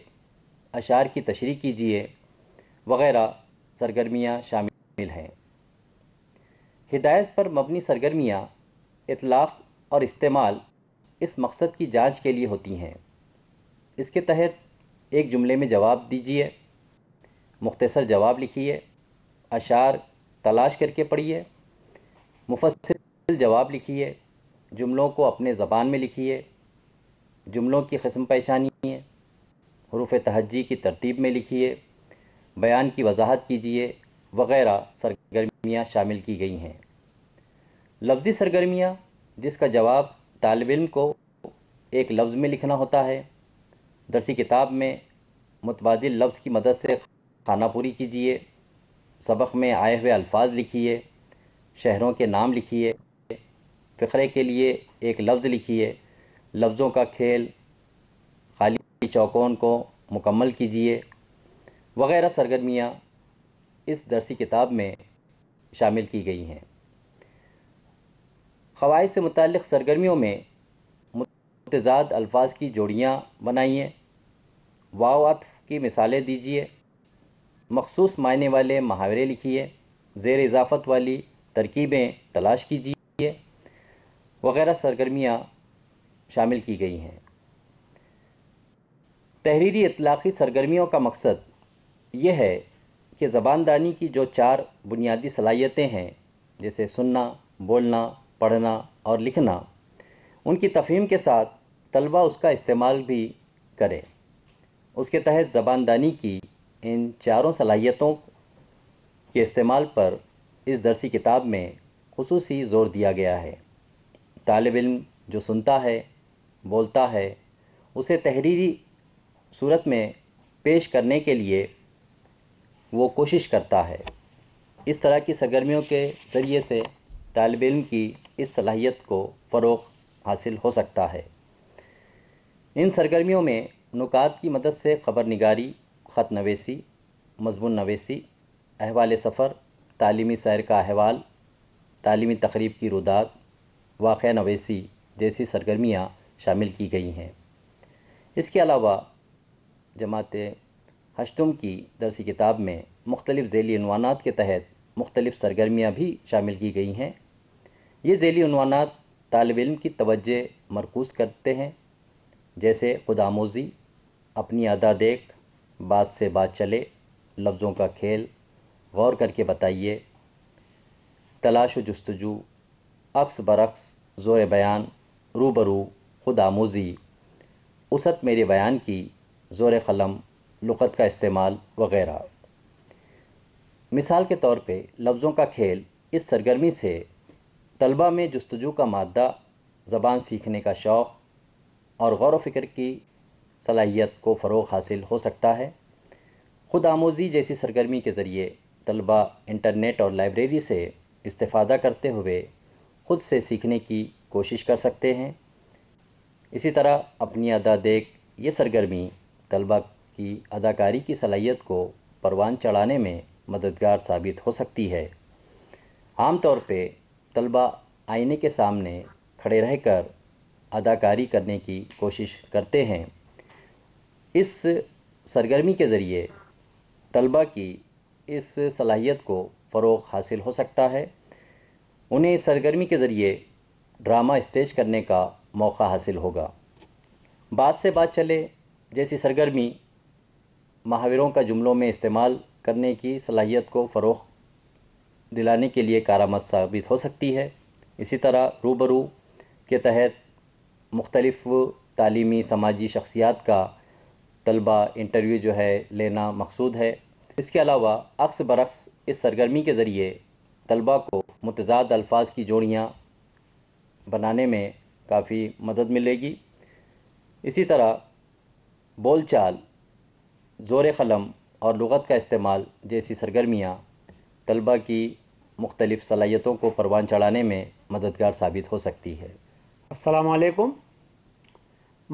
اشعار کی تشریح کیجیے وغیرہ سرگرمیاں شامل ہیں ہدایت پر مبنی سرگرمیاں اطلاق اور استعمال اس مقصد کی جانچ کے لیے ہوتی ہیں اس کے تحت ایک جملے میں جواب دیجیے مختصر جواب لکھیے اشعار تلاش کر کے پڑھیے مفصل جواب لکھیے جملوں کو اپنے زبان میں لکھیے جملوں کی قسم پیشانی حروف تہجی کی ترتیب میں لکھیے بیان کی وضاحت کیجیے وغیرہ سرگرمیاں شامل کی گئی ہیں لفظی سرگرمیاں جس کا جواب طالب علم کو ایک لفظ میں لکھنا ہوتا ہے درسی کتاب میں متبادل لفظ کی مدد سے خانہ پوری کیجیے سبق میں آئے ہوئے الفاظ لکھیے شہروں کے نام لکھیے فقرے کے لیے ایک لفظ لکھیے لفظوں کا کھیل خالی چوکون کو مکمل کیجیے وغیرہ سرگرمیاں اس درسی کتاب میں شامل کی گئی ہیں قواعد سے متعلق سرگرمیوں میں متضاد الفاظ کی جوڑیاں بنائیے عطف کی مثالیں دیجیے مخصوص معنی والے محاورے لکھیے زیر اضافت والی ترکیبیں تلاش کیجیے وغیرہ سرگرمیاں شامل کی گئی ہیں تحریری اطلاقی سرگرمیوں کا مقصد یہ ہے کہ زباندانی کی جو چار بنیادی صلاحیتیں ہیں جیسے سننا بولنا پڑھنا اور لکھنا ان کی تفہیم کے ساتھ طلبہ اس کا استعمال بھی کرے اس کے تحت زبان دانی کی ان چاروں صلاحیتوں کے استعمال پر اس درسی کتاب میں خصوصی زور دیا گیا ہے طالب علم جو سنتا ہے بولتا ہے اسے تحریری صورت میں پیش کرنے کے لیے وہ کوشش کرتا ہے اس طرح کی سرگرمیوں کے ذریعے سے طالب علم کی اس صلاحیت کو فروغ حاصل ہو سکتا ہے ان سرگرمیوں میں نکات کی مدد سے خبر نگاری خط نویسی مضمون نویسی احوال سفر تعلیمی سیر کا احوال تعلیمی تقریب کی روداد واقعہ نویسی جیسی سرگرمیاں شامل کی گئی ہیں اس کے علاوہ جماعتیں ہشتم کی درسی کتاب میں مختلف ذیلی عنوانات کے تحت مختلف سرگرمیاں بھی شامل کی گئی ہیں یہ ذیلی عنوانات طالب علم کی توجہ مرکوز کرتے ہیں جیسے خدا موزی اپنی ادا دیکھ بات سے بات چلے لفظوں کا کھیل غور کر کے بتائیے تلاش و جستجو عکس برعکس زور بیان رو برو خود آموزی اسط میرے بیان کی زور قلم لغت کا استعمال وغیرہ مثال کے طور پہ لفظوں کا کھیل اس سرگرمی سے طلبہ میں جستجو کا مادہ زبان سیکھنے کا شوق اور غور و فکر کی صلاحیت کو فروغ حاصل ہو سکتا ہے خود آموزی جیسی سرگرمی کے ذریعے طلبہ انٹرنیٹ اور لائبریری سے استفادہ کرتے ہوئے خود سے سیکھنے کی کوشش کر سکتے ہیں اسی طرح اپنی ادا دیکھ یہ سرگرمی طلبہ کی اداکاری کی صلاحیت کو پروان چڑھانے میں مددگار ثابت ہو سکتی ہے عام طور پہ طلبہ آئینے کے سامنے کھڑے رہ کر اداکاری کرنے کی کوشش کرتے ہیں اس سرگرمی کے ذریعے طلبہ کی اس صلاحیت کو فروغ حاصل ہو سکتا ہے انہیں اس سرگرمی کے ذریعے ڈرامہ اسٹیج کرنے کا موقع حاصل ہوگا بات سے بات چلے جیسی سرگرمی محاوروں کا جملوں میں استعمال کرنے کی صلاحیت کو فروغ دلانے کے لیے کارآمد ثابت ہو سکتی ہے اسی طرح روبرو کے تحت مختلف تعلیمی سماجی شخصیات کا طلبہ انٹرویو جو ہے لینا مقصود ہے اس کے علاوہ اکس برعکس اس سرگرمی کے ذریعے طلبہ کو متضاد الفاظ کی جوڑیاں بنانے میں کافی مدد ملے گی اسی طرح بول چال زور قلم اور لغت کا استعمال جیسی سرگرمیاں طلبہ کی مختلف صلاحیتوں کو پروان چڑھانے میں مددگار ثابت ہو سکتی ہے السلام علیکم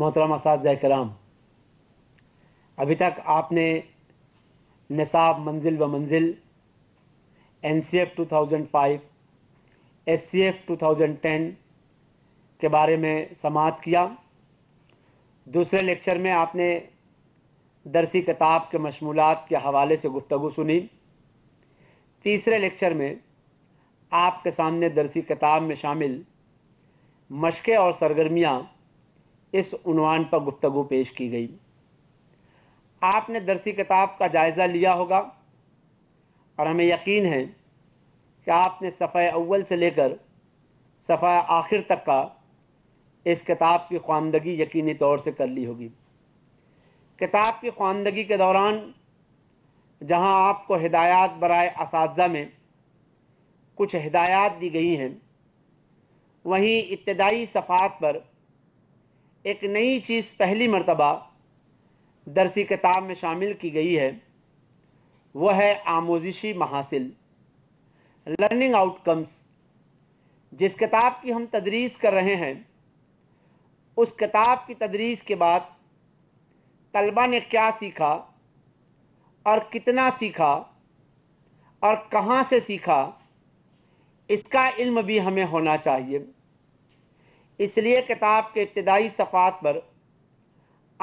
محترم اساتذہ کرام ابھی تک آپ نے نصاب منزل و منزل N C F two thousand five S C F two thousand ten کے بارے میں سماعت کیا دوسرے لیکچر میں آپ نے درسی کتاب کے مشمولات کے حوالے سے گفتگو سنی تیسرے لیکچر میں آپ کے سامنے درسی کتاب میں شامل مشقیں اور سرگرمیاں اس عنوان پر گفتگو پیش کی گئی آپ نے درسی کتاب کا جائزہ لیا ہوگا اور ہمیں یقین ہے کہ آپ نے صفحہ اول سے لے کر صفحہ آخر تک کا اس کتاب کی خواندگی یقینی طور سے کر لی ہوگی کتاب کی خواندگی کے دوران جہاں آپ کو ہدایات برائے اساتذہ میں کچھ ہدایات دی گئی ہیں وہیں ابتدائی صفحات پر ایک نئی چیز پہلی مرتبہ درسی کتاب میں شامل کی گئی ہے وہ ہے آموزشی محاصل لرننگ آؤٹ کمز جس کتاب کی ہم تدریس کر رہے ہیں اس کتاب کی تدریس کے بعد طلبہ نے کیا سیکھا اور کتنا سیکھا اور کہاں سے سیکھا اس کا علم بھی ہمیں ہونا چاہیے اس لیے کتاب کے ابتدائی صفحات پر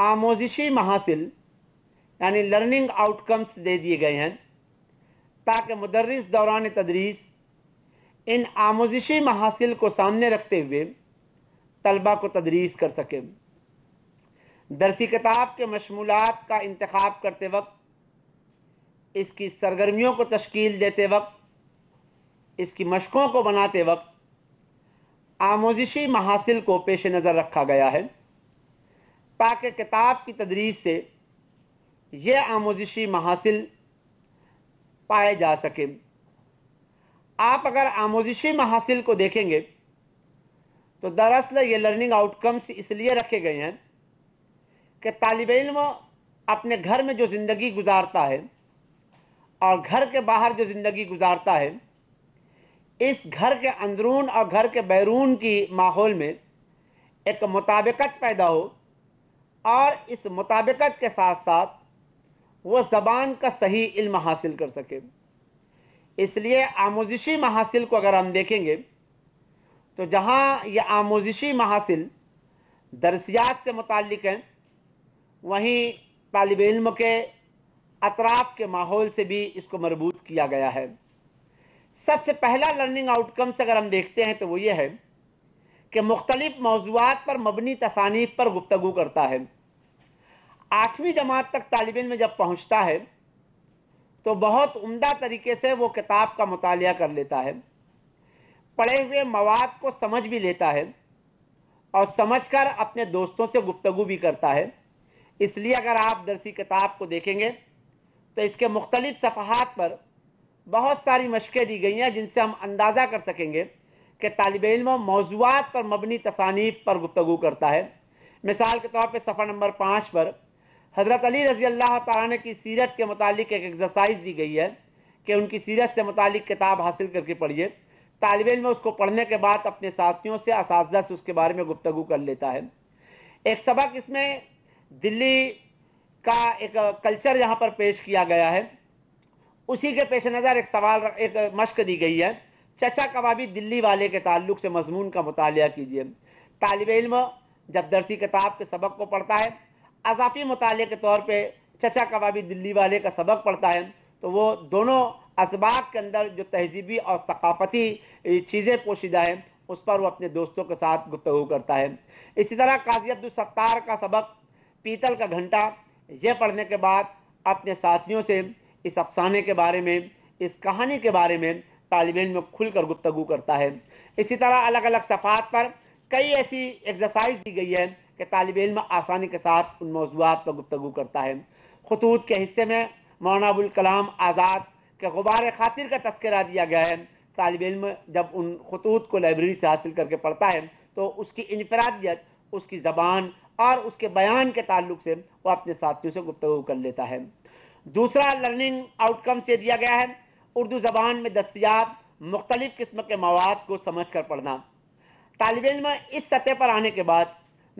آموزشی محاصل یعنی لرننگ آؤٹ دے دیے گئے ہیں تاکہ مدرس دوران تدریس ان آموزشی محاصل کو سامنے رکھتے ہوئے طلبہ کو تدریس کر سکیں درسی کتاب کے مشمولات کا انتخاب کرتے وقت اس کی سرگرمیوں کو تشکیل دیتے وقت اس کی مشقوں کو بناتے وقت آموزشی محاصل کو پیش نظر رکھا گیا ہے تاکہ کتاب کی تدریس سے یہ آموزشی محاصل پائے جا سکے آپ اگر آموزشی محاصل کو دیکھیں گے تو دراصل یہ لرننگ آؤٹ اس لیے رکھے گئے ہیں کہ طالب علم اپنے گھر میں جو زندگی گزارتا ہے اور گھر کے باہر جو زندگی گزارتا ہے اس گھر کے اندرون اور گھر کے بیرون کی ماحول میں ایک مطابقت پیدا ہو اور اس مطابقت کے ساتھ ساتھ وہ زبان کا صحیح علم حاصل کر سکے اس لیے آموزشی محاصل کو اگر ہم دیکھیں گے تو جہاں یہ آموزشی محاصل درسیات سے متعلق ہیں وہیں طالب علم کے اطراف کے ماحول سے بھی اس کو مربوط کیا گیا ہے سب سے پہلا لرننگ آؤٹ کمس اگر ہم دیکھتے ہیں تو وہ یہ ہے کہ مختلف موضوعات پر مبنی تصانیف پر گفتگو کرتا ہے آٹھویں جماعت تک طالب علم جب پہنچتا ہے تو بہت عمدہ طریقے سے وہ کتاب کا مطالعہ کر لیتا ہے پڑھے ہوئے مواد کو سمجھ بھی لیتا ہے اور سمجھ کر اپنے دوستوں سے گفتگو بھی کرتا ہے اس لیے اگر آپ درسی کتاب کو دیکھیں گے تو اس کے مختلف صفحات پر بہت ساری مشقیں دی گئی ہیں جن سے ہم اندازہ کر سکیں گے کہ طالب علم موضوعات پر مبنی تصانیف پر گفتگو کرتا ہے مثال کے طور پہ صفحہ نمبر پانچ پر حضرت علی رضی اللہ تعالیٰ نے کی سیرت کے متعلق ایک ایگزسائز دی گئی ہے کہ ان کی سیرت سے متعلق کتاب حاصل کر کے پڑھیے طالب علم اس کو پڑھنے کے بعد اپنے ساتھیوں سے اساتذہ سے اس کے بارے میں گفتگو کر لیتا ہے ایک سبق اس میں دلی کا ایک کلچر یہاں پر پیش کیا گیا ہے اسی کے پیش نظر ایک سوال ایک مشق دی گئی ہے چچا کبابی دلی والے کے تعلق سے مضمون کا مطالعہ کیجیے طالب علم جب درسی کتاب کے سبق کو پڑھتا ہے اضافی مطالعے کے طور پہ چچا کبابی دلی والے کا سبق پڑھتا ہے تو وہ دونوں اسباق کے اندر جو تہذیبی اور ثقافتی چیزیں پوشیدہ ہیں اس پر وہ اپنے دوستوں کے ساتھ گفتگو کرتا ہے اسی طرح قاضی عبدالستار کا سبق پیتل کا گھنٹا یہ پڑھنے کے بعد اپنے ساتھیوں سے اس افسانے کے بارے میں اس کہانی کے بارے میں طالب علم کھل کر گفتگو کرتا ہے اسی طرح الگ الگ صفحات پر کئی ایسی ایکزرسائز دی گئی ہے کہ طالب علم آسانی کے ساتھ ان موضوعات پر گفتگو کرتا ہے خطوط کے حصے میں مولانا ابوالکلام آزاد کے غبار خاطر کا تذکرہ دیا گیا ہے طالب علم جب ان خطوط کو لائبریری سے حاصل کر کے پڑھتا ہے تو اس کی انفرادیت اس کی زبان اور اس کے بیان کے تعلق سے وہ اپنے ساتھیوں سے گفتگو کر لیتا ہے دوسرا لرننگ آؤٹ کم سے دیا گیا ہے اردو زبان میں دستیاب مختلف قسم کے مواد کو سمجھ کر پڑھنا طالب علم اس سطح پر آنے کے بعد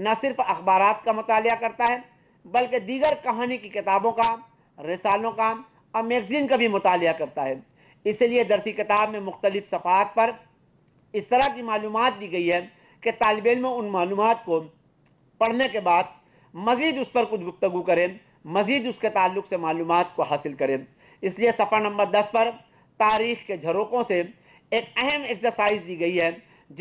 نہ صرف اخبارات کا مطالعہ کرتا ہے بلکہ دیگر کہانی کی کتابوں کا رسالوں کا اور میگزین کا بھی مطالعہ کرتا ہے اس لیے درسی کتاب میں مختلف صفحات پر اس طرح کی معلومات دی گئی ہے کہ طالب علم ان معلومات کو پڑھنے کے بعد مزید اس پر کچھ گفتگو کریں مزید اس کے تعلق سے معلومات کو حاصل کریں اس لیے صفحہ نمبر دس پر تاریخ کے جھروکوں سے ایک اہم ایکسرسائز دی گئی ہے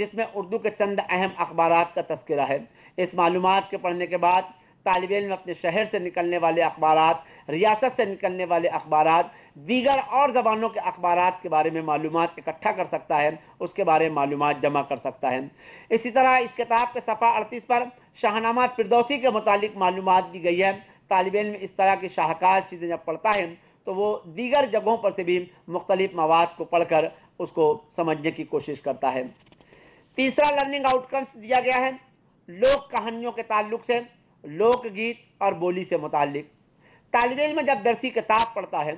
جس میں اردو کے چند اہم اخبارات کا تذکرہ ہے اس معلومات کے پڑھنے کے بعد طالب علم اپنے شہر سے نکلنے والے اخبارات ریاست سے نکلنے والے اخبارات دیگر اور زبانوں کے اخبارات کے بارے میں معلومات اکٹھا کر سکتا ہے اس کے بارے میں معلومات جمع کر سکتا ہے اسی طرح اس کتاب کے صفحہ 38 پر شاہنامہ فردوسی پردوسی کے متعلق معلومات دی گئی ہے طالب علم اس طرح کی شاہکار چیزیں جب پڑھتا ہے تو وہ دیگر جگہوں پر سے بھی مختلف مواد کو پڑھ کر اس کو سمجھنے کی کوشش کرتا ہے تیسرا لرننگ آؤٹ کمس دیا گیا ہے لوک کہانیوں کے تعلق سے لوک گیت اور بولی سے متعلق طالب علم جب درسی کتاب پڑھتا ہے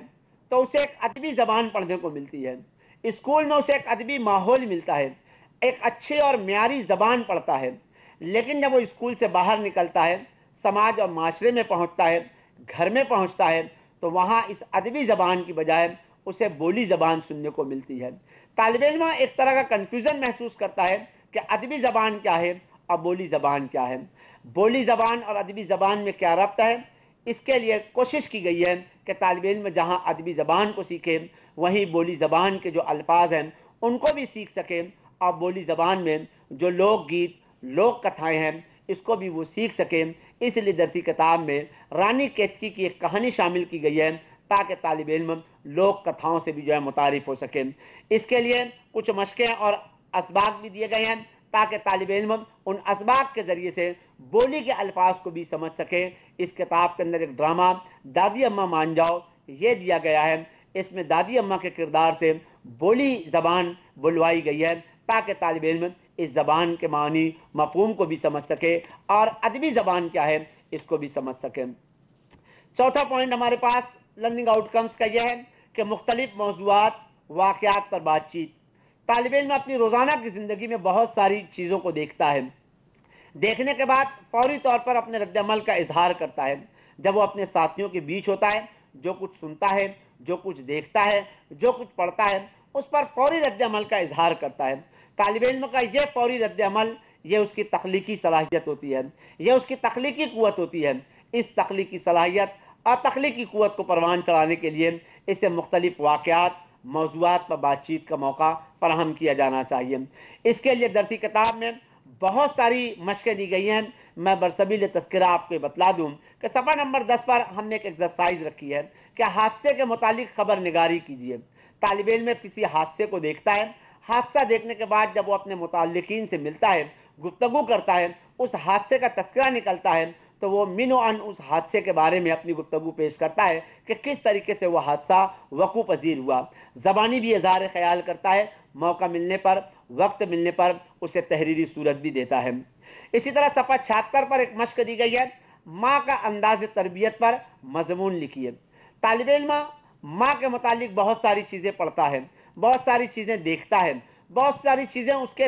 تو اسے ایک ادبی زبان پڑھنے کو ملتی ہے اسکول میں اسے ایک ادبی ماحول ملتا ہے ایک اچھے اور معیاری زبان پڑھتا ہے لیکن جب وہ اسکول سے باہر نکلتا ہے سماج اور معاشرے میں پہنچتا ہے گھر میں پہنچتا ہے تو وہاں اس ادبی زبان کی بجائے اسے بولی زبان سننے کو ملتی ہے طالب علم ایک طرح کا کنفیوژن محسوس کرتا ہے کہ ادبی زبان کیا ہے اور بولی زبان کیا ہے بولی زبان اور ادبی زبان میں کیا رابطہ ہے اس کے لیے کوشش کی گئی ہے کہ طالب علم جہاں ادبی زبان کو سیکھیں وہیں بولی زبان کے جو الفاظ ہیں ان کو بھی سیکھ سکیں اور بولی زبان میں جو لوک گیت لوک کتھائیں ہیں اس کو بھی وہ سیکھ سکیں اس لیے درسی کتاب میں رانی کیتکی کی ایک کہانی شامل کی گئی ہے تاکہ طالب علم لوک کتھاؤں سے بھی جو ہے متعارف ہو سکیں اس کے لیے کچھ مشقیں اور اسباق بھی دیے گئے ہیں تاکہ طالب علم ان اسباق کے ذریعے سے بولی کے الفاظ کو بھی سمجھ سکیں اس کتاب کے اندر ایک ڈرامہ دادی اماں مان جاؤ یہ دیا گیا ہے اس میں دادی اممہ کے کردار سے بولی زبان بلوائی گئی ہے تاکہ طالب علم اس زبان کے معنی مفہوم کو بھی سمجھ سکے اور ادبی زبان کیا ہے اس کو بھی سمجھ سکیں چوتھا پوائنٹ ہمارے پاس لرننگ آؤٹ کا یہ ہے کہ مختلف موضوعات واقعات پر بات چیت طالب علم اپنی روزانہ کی زندگی میں بہت ساری چیزوں کو دیکھتا ہے دیکھنے کے بعد فوری طور پر اپنے رد عمل کا اظہار کرتا ہے جب وہ اپنے ساتھیوں کے بیچ ہوتا ہے جو کچھ سنتا ہے جو کچھ دیکھتا ہے جو کچھ پڑھتا ہے اس پر فوری رد عمل کا اظہار کرتا ہے طالب علم کا یہ فوری رد عمل یہ اس کی تخلیقی صلاحیت ہوتی ہے یہ اس کی تخلیقی قوت ہوتی ہے اس تخلیقی صلاحیت اور تخلیقی قوت کو پروان چڑھانے کے لیے اسے مختلف واقعات موضوعات پر بات چیت کا موقع فراہم کیا جانا چاہیے اس کے لیے درسی کتاب میں بہت ساری مشقیں دی گئی ہیں میں برسبیل تذکرہ آپ کو بتلا دوں کہ صفحہ نمبر دس پر ہم نے ایک ایکسرسائز رکھی ہے کہ حادثے کے متعلق خبر نگاری کیجیے طالب علم میں کسی حادثے کو دیکھتا ہے حادثہ دیکھنے کے بعد جب وہ اپنے متعلقین سے ملتا ہے گفتگو کرتا ہے اس حادثے کا تذکرہ نکلتا ہے تو وہ من ان اس حادثے کے بارے میں اپنی گفتگو پیش کرتا ہے کہ کس طریقے سے وہ حادثہ وقوع پذیر ہوا زبانی بھی اظہار خیال کرتا ہے موقع ملنے پر وقت ملنے پر اسے تحریری صورت بھی دیتا ہے اسی طرح صفحہ چھاتر پر ایک مشق دی گئی ہے ماں کا انداز تربیت پر مضمون لکھیے طالب علم ماں کے متعلق بہت ساری چیزیں پڑھتا ہے بہت ساری چیزیں دیکھتا ہے بہت ساری چیزیں اس کے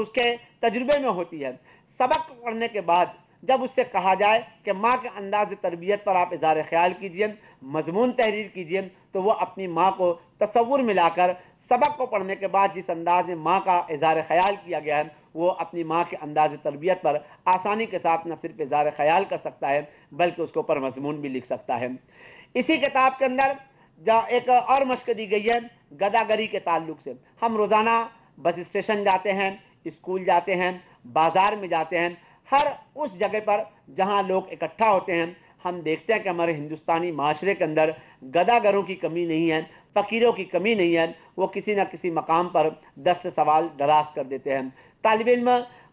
اس کے تجربے میں ہوتی ہے سبق پڑھنے کے بعد جب اس سے کہا جائے کہ ماں کے انداز تربیت پر آپ اظہار خیال کیجئے مضمون تحریر کیجئے تو وہ اپنی ماں کو تصور ملا کر سبق کو پڑھنے کے بعد جس انداز میں ماں کا اظہار خیال کیا گیا ہے وہ اپنی ماں کے انداز تربیت پر آسانی کے ساتھ نہ صرف اظہار خیال کر سکتا ہے بلکہ اس کو اوپر مضمون بھی لکھ سکتا ہے اسی کتاب کے اندر جہاں ایک اور مشق دی گئی ہے گداگری گری کے تعلق سے ہم روزانہ بس اسٹیشن جاتے ہیں اسکول جاتے ہیں بازار میں جاتے ہیں ہر اس جگہ پر جہاں لوگ اکٹھا ہوتے ہیں ہم دیکھتے ہیں کہ ہمارے ہندوستانی معاشرے کے اندر گداگروں کی کمی نہیں ہے فقیروں کی کمی نہیں ہے وہ کسی نہ کسی مقام پر دست سوال دراز کر دیتے ہیں طالب علم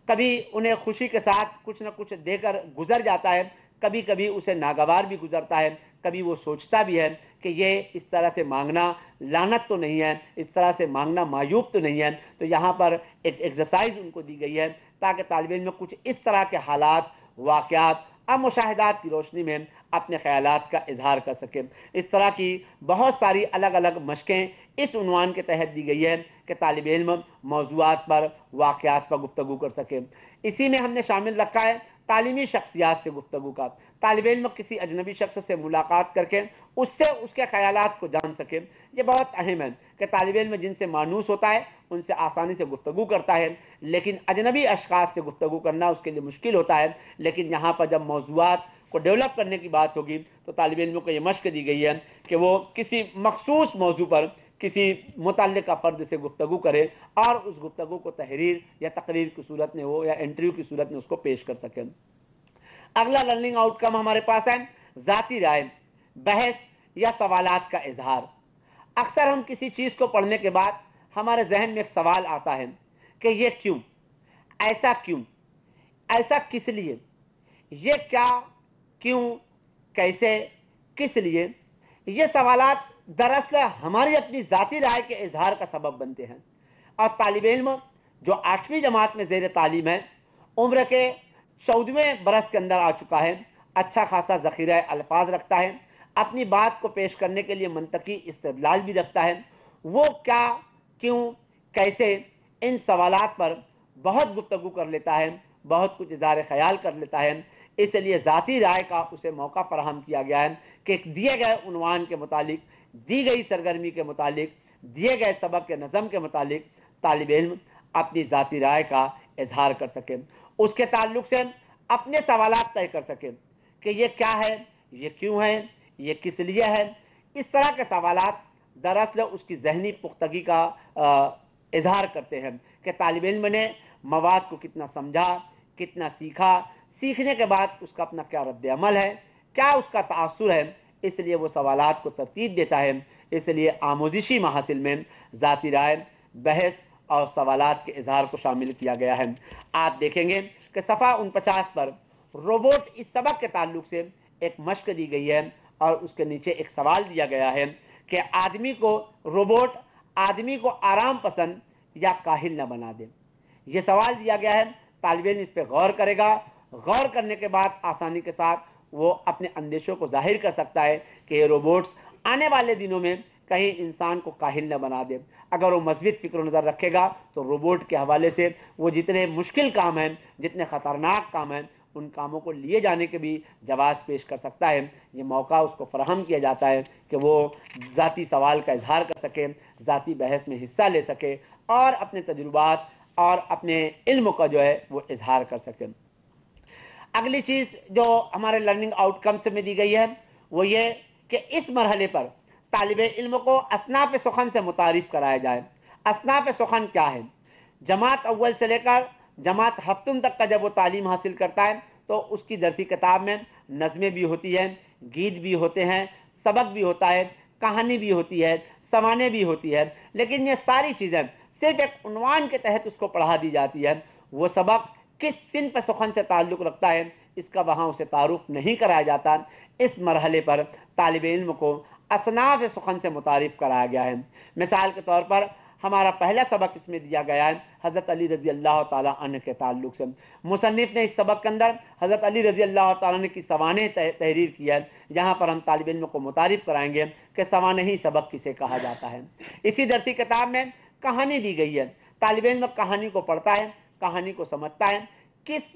کبھی انہیں خوشی کے ساتھ کچھ نہ کچھ دے کر گزر جاتا ہے کبھی کبھی اسے ناگوار بھی گزرتا ہے کبھی وہ سوچتا بھی ہے کہ یہ اس طرح سے مانگنا لانت تو نہیں ہے اس طرح سے مانگنا معیوب تو نہیں ہے تو یہاں پر ایک ایکزرسائز ان کو دی گئی ہے تاکہ طالب علم کچھ اس طرح کے حالات واقعات اور مشاہدات کی روشنی میں اپنے خیالات کا اظہار کر سکے اس طرح کی بہت ساری الگ الگ مشقیں اس عنوان کے تحت دی گئی ہے کہ طالب علم موضوعات پر واقعات پر گفتگو کر سکے اسی میں ہم نے شامل رکھا ہے تعلیمی شخصیات سے گفتگو کا طالب علم کسی اجنبی شخص سے ملاقات کر کے اس سے اس کے خیالات کو جان سکے یہ بہت اہم ہے کہ طالب علم جن سے مانوس ہوتا ہے ان سے آسانی سے گفتگو کرتا ہے لیکن اجنبی اشخاص سے گفتگو کرنا اس کے لیے مشکل ہوتا ہے لیکن یہاں پر جب موضوعات کو ڈیولپ کرنے کی بات ہوگی تو طالب علموں کو یہ مشق دی گئی ہے کہ وہ کسی مخصوص موضوع پر کسی متعلقہ فرد سے گفتگو کرے اور اس گفتگو کو تحریر یا تقریر کی صورت میں ہو یا انٹرویو کی صورت میں اس کو پیش کر سکیں اگلا لرننگ آؤٹ کم ہمارے پاس ہے ذاتی رائے بحث یا سوالات کا اظہار اکثر ہم کسی چیز کو پڑھنے کے بعد ہمارے ذہن میں ایک سوال آتا ہے کہ یہ کیوں ایسا کیوں ایسا کس لیے یہ کیا کیوں کیسے کس لیے یہ سوالات دراصل ہماری اپنی ذاتی رائے کے اظہار کا سبب بنتے ہیں اور طالب علم جو آٹھویں جماعت میں زیر تعلیم ہے عمر کے چودویں برس کے اندر آ چکا ہے اچھا خاصا ذخیرہ الفاظ رکھتا ہے اپنی بات کو پیش کرنے کے لیے منطقی استدلال بھی رکھتا ہے وہ کیا کیوں کیسے ان سوالات پر بہت گفتگو کر لیتا ہے بہت کچھ اظہار خیال کر لیتا ہے اس لیے ذاتی رائے کا اسے موقع فراہم کیا گیا ہے کہ دیے گئے عنوان کے متعلق دی گئی سرگرمی کے متعلق دیے گئے سبق کے نظم کے متعلق طالب علم اپنی ذاتی رائے کا اظہار کر سکے اس کے تعلق سے اپنے سوالات طے کر سکیں کہ یہ کیا ہے یہ کیوں ہے یہ کس لیے ہے اس طرح کے سوالات دراصل اس کی ذہنی پختگی کا اظہار کرتے ہیں کہ طالب علم نے مواد کو کتنا سمجھا کتنا سیکھا سیکھنے کے بعد اس کا اپنا کیا رد عمل ہے کیا اس کا تاثر ہے اس لیے وہ سوالات کو ترتیب دیتا ہے اس لیے آموزشی محاصل میں ذاتی رائے بحث اور سوالات کے اظہار کو شامل کیا گیا ہے آپ دیکھیں گے کہ صفحہ ان پچاس پر روبوٹ اس سبق کے تعلق سے ایک مشق دی گئی ہے اور اس کے نیچے ایک سوال دیا گیا ہے کہ آدمی کو روبوٹ آدمی کو آرام پسند یا کاہل نہ بنا دے یہ سوال دیا گیا ہے طالب علم اس پہ غور کرے گا غور کرنے کے بعد آسانی کے ساتھ وہ اپنے اندیشوں کو ظاہر کر سکتا ہے کہ یہ روبوٹس آنے والے دنوں میں کہیں انسان کو کاہل نہ بنا دے اگر وہ مثبت فکر و نظر رکھے گا تو روبوٹ کے حوالے سے وہ جتنے مشکل کام ہیں جتنے خطرناک کام ہیں ان کاموں کو لیے جانے کے بھی جواز پیش کر سکتا ہے یہ موقع اس کو فراہم کیا جاتا ہے کہ وہ ذاتی سوال کا اظہار کر سکے ذاتی بحث میں حصہ لے سکے اور اپنے تجربات اور اپنے علم کا جو ہے وہ اظہار کر سکے اگلی چیز جو ہمارے لرننگ آؤٹ کمس میں دی گئی ہے وہ یہ کہ اس مرحلے پر طالب علم کو اصناف سخن سے متعارف کرایا جائے اصناف سخن کیا ہے جماعت اول سے لے کر جماعت ہفتم تک کا جب وہ تعلیم حاصل کرتا ہے تو اس کی درسی کتاب میں نظمیں بھی ہوتی ہیں گیت بھی ہوتے ہیں سبق بھی ہوتا ہے کہانی بھی ہوتی ہے سوانے بھی ہوتی ہے لیکن یہ ساری چیزیں صرف ایک عنوان کے تحت اس کو پڑھا دی جاتی ہے وہ سبق کس صنف سخن سے تعلق رکھتا ہے اس کا وہاں اسے تعارف نہیں کرایا جاتا اس مرحلے پر طالب علم کو اصناف سخن سے متعارف کرایا گیا ہے مثال کے طور پر ہمارا پہلا سبق اس میں دیا گیا ہے حضرت علی رضی اللہ تعالیٰ عنہ کے تعلق سے مصنف نے اس سبق کے اندر حضرت علی رضی اللہ تعالیٰ عنہ کی سوانح تحریر کی ہے جہاں پر ہم طالب علم کو متعارف کرائیں گے کہ سوانحی سبق کسے کہا جاتا ہے اسی درسی کتاب میں کہانی دی گئی ہے طالب علم کہانی کو پڑھتا ہے کہانی کو سمجھتا ہے کس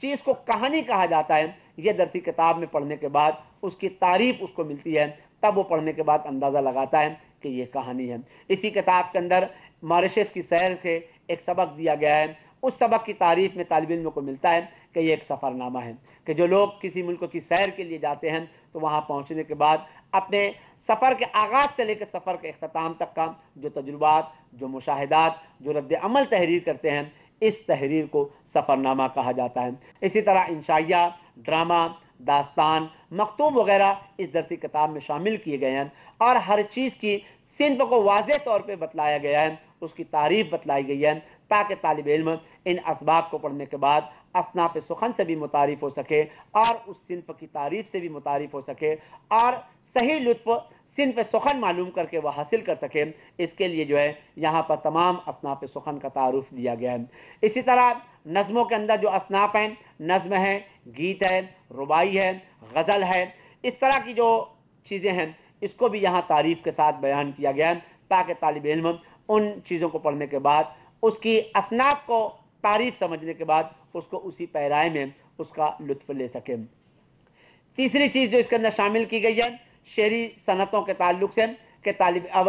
چیز کو کہانی کہا جاتا ہے یہ درسی کتاب میں پڑھنے کے بعد اس کی تعریف اس کو ملتی ہے تب وہ پڑھنے کے بعد اندازہ لگاتا ہے کہ یہ کہانی ہے اسی کتاب کے اندر مارشیس کی سیر سے ایک سبق دیا گیا ہے اس سبق کی تعریف میں طالب علم کو ملتا ہے کہ یہ ایک سفر نامہ ہے کہ جو لوگ کسی ملک کی سیر کے لیے جاتے ہیں تو وہاں پہنچنے کے بعد اپنے سفر کے آغاز سے لے کے سفر کے اختتام تک کا جو تجربات جو مشاہدات جو رد عمل تحریر کرتے ہیں اس تحریر کو سفر نامہ کہا جاتا ہے اسی طرح انشائیہ ڈرامہ داستان مکتوب وغیرہ اس درسی کتاب میں شامل کیے گئے ہیں اور ہر چیز کی صنف کو واضح طور پہ بتلایا گیا ہے اس کی تعریف بتلائی گئی ہے تاکہ طالب علم ان اسباب کو پڑھنے کے بعد اصناف سخن سے بھی متعارف ہو سکے اور اس صنف کی تعریف سے بھی متعارف ہو سکے اور صحیح لطف صنف سخن معلوم کر کے وہ حاصل کر سکے اس کے لیے جو ہے یہاں پر تمام اصناف سخن کا تعارف دیا گیا ہے اسی طرح نظموں کے اندر جو اصناف ہیں نظم ہیں گیت ہے ربائی ہے غزل ہے اس طرح کی جو چیزیں ہیں اس کو بھی یہاں تعریف کے ساتھ بیان کیا گیا ہے تاکہ طالب علم ان چیزوں کو پڑھنے کے بعد اس کی اصناف کو تعریف سمجھنے کے بعد اس کو اسی پیرائے میں اس کا لطف لے سکیں تیسری چیز جو اس کے اندر شامل کی گئی ہے شعری صنعتوں کے تعلق سے کہ طالب اب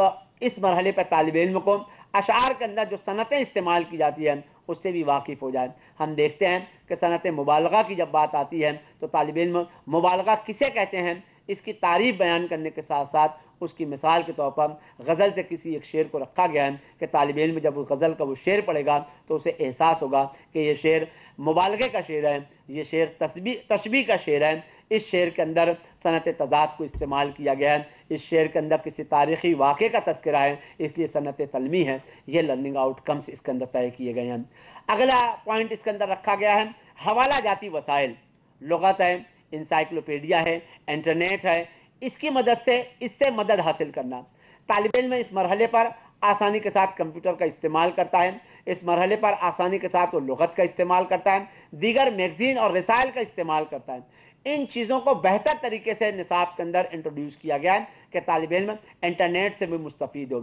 اس مرحلے پہ طالب علم کو اشعار کے اندر جو صنعتیں استعمال کی جاتی ہیں اس سے بھی واقف ہو جائے ہم دیکھتے ہیں کہ صنعت مبالغہ کی جب بات آتی ہے تو طالب علم مبالغہ کسے کہتے ہیں اس کی تعریف بیان کرنے کے ساتھ ساتھ اس کی مثال کے طور پر غزل سے کسی ایک شعر کو رکھا گیا ہے کہ طالب علم جب اس غزل کا وہ شعر پڑے گا تو اسے احساس ہوگا کہ یہ شعر مبالغے کا شعر ہے یہ شعر تشبیح کا شعر ہے اس شعر کے اندر صنعت تضاد کو استعمال کیا گیا ہے اس شعر کے اندر کسی تاریخی واقعے کا تذکرہ ہے اس لیے صنعت تلمی ہے یہ لرننگ آؤٹ کمس اس کے اندر طے کیے گئے ہیں اگلا پوائنٹ اس کے اندر رکھا گیا ہے حوالہ جاتی وسائل لغت ہے انسائیکلوپیڈیا ہے انٹرنیٹ ہے اس کی مدد سے اس سے مدد حاصل کرنا طالب علم اس مرحلے پر آسانی کے ساتھ کمپیوٹر کا استعمال کرتا ہے اس مرحلے پر آسانی کے ساتھ وہ لغت کا استعمال کرتا ہے دیگر میگزین اور رسائل کا استعمال کرتا ہے ان چیزوں کو بہتر طریقے سے نصاب کے اندر انٹروڈیوس کیا گیا ہے کہ طالب علم انٹرنیٹ سے بھی مستفید ہو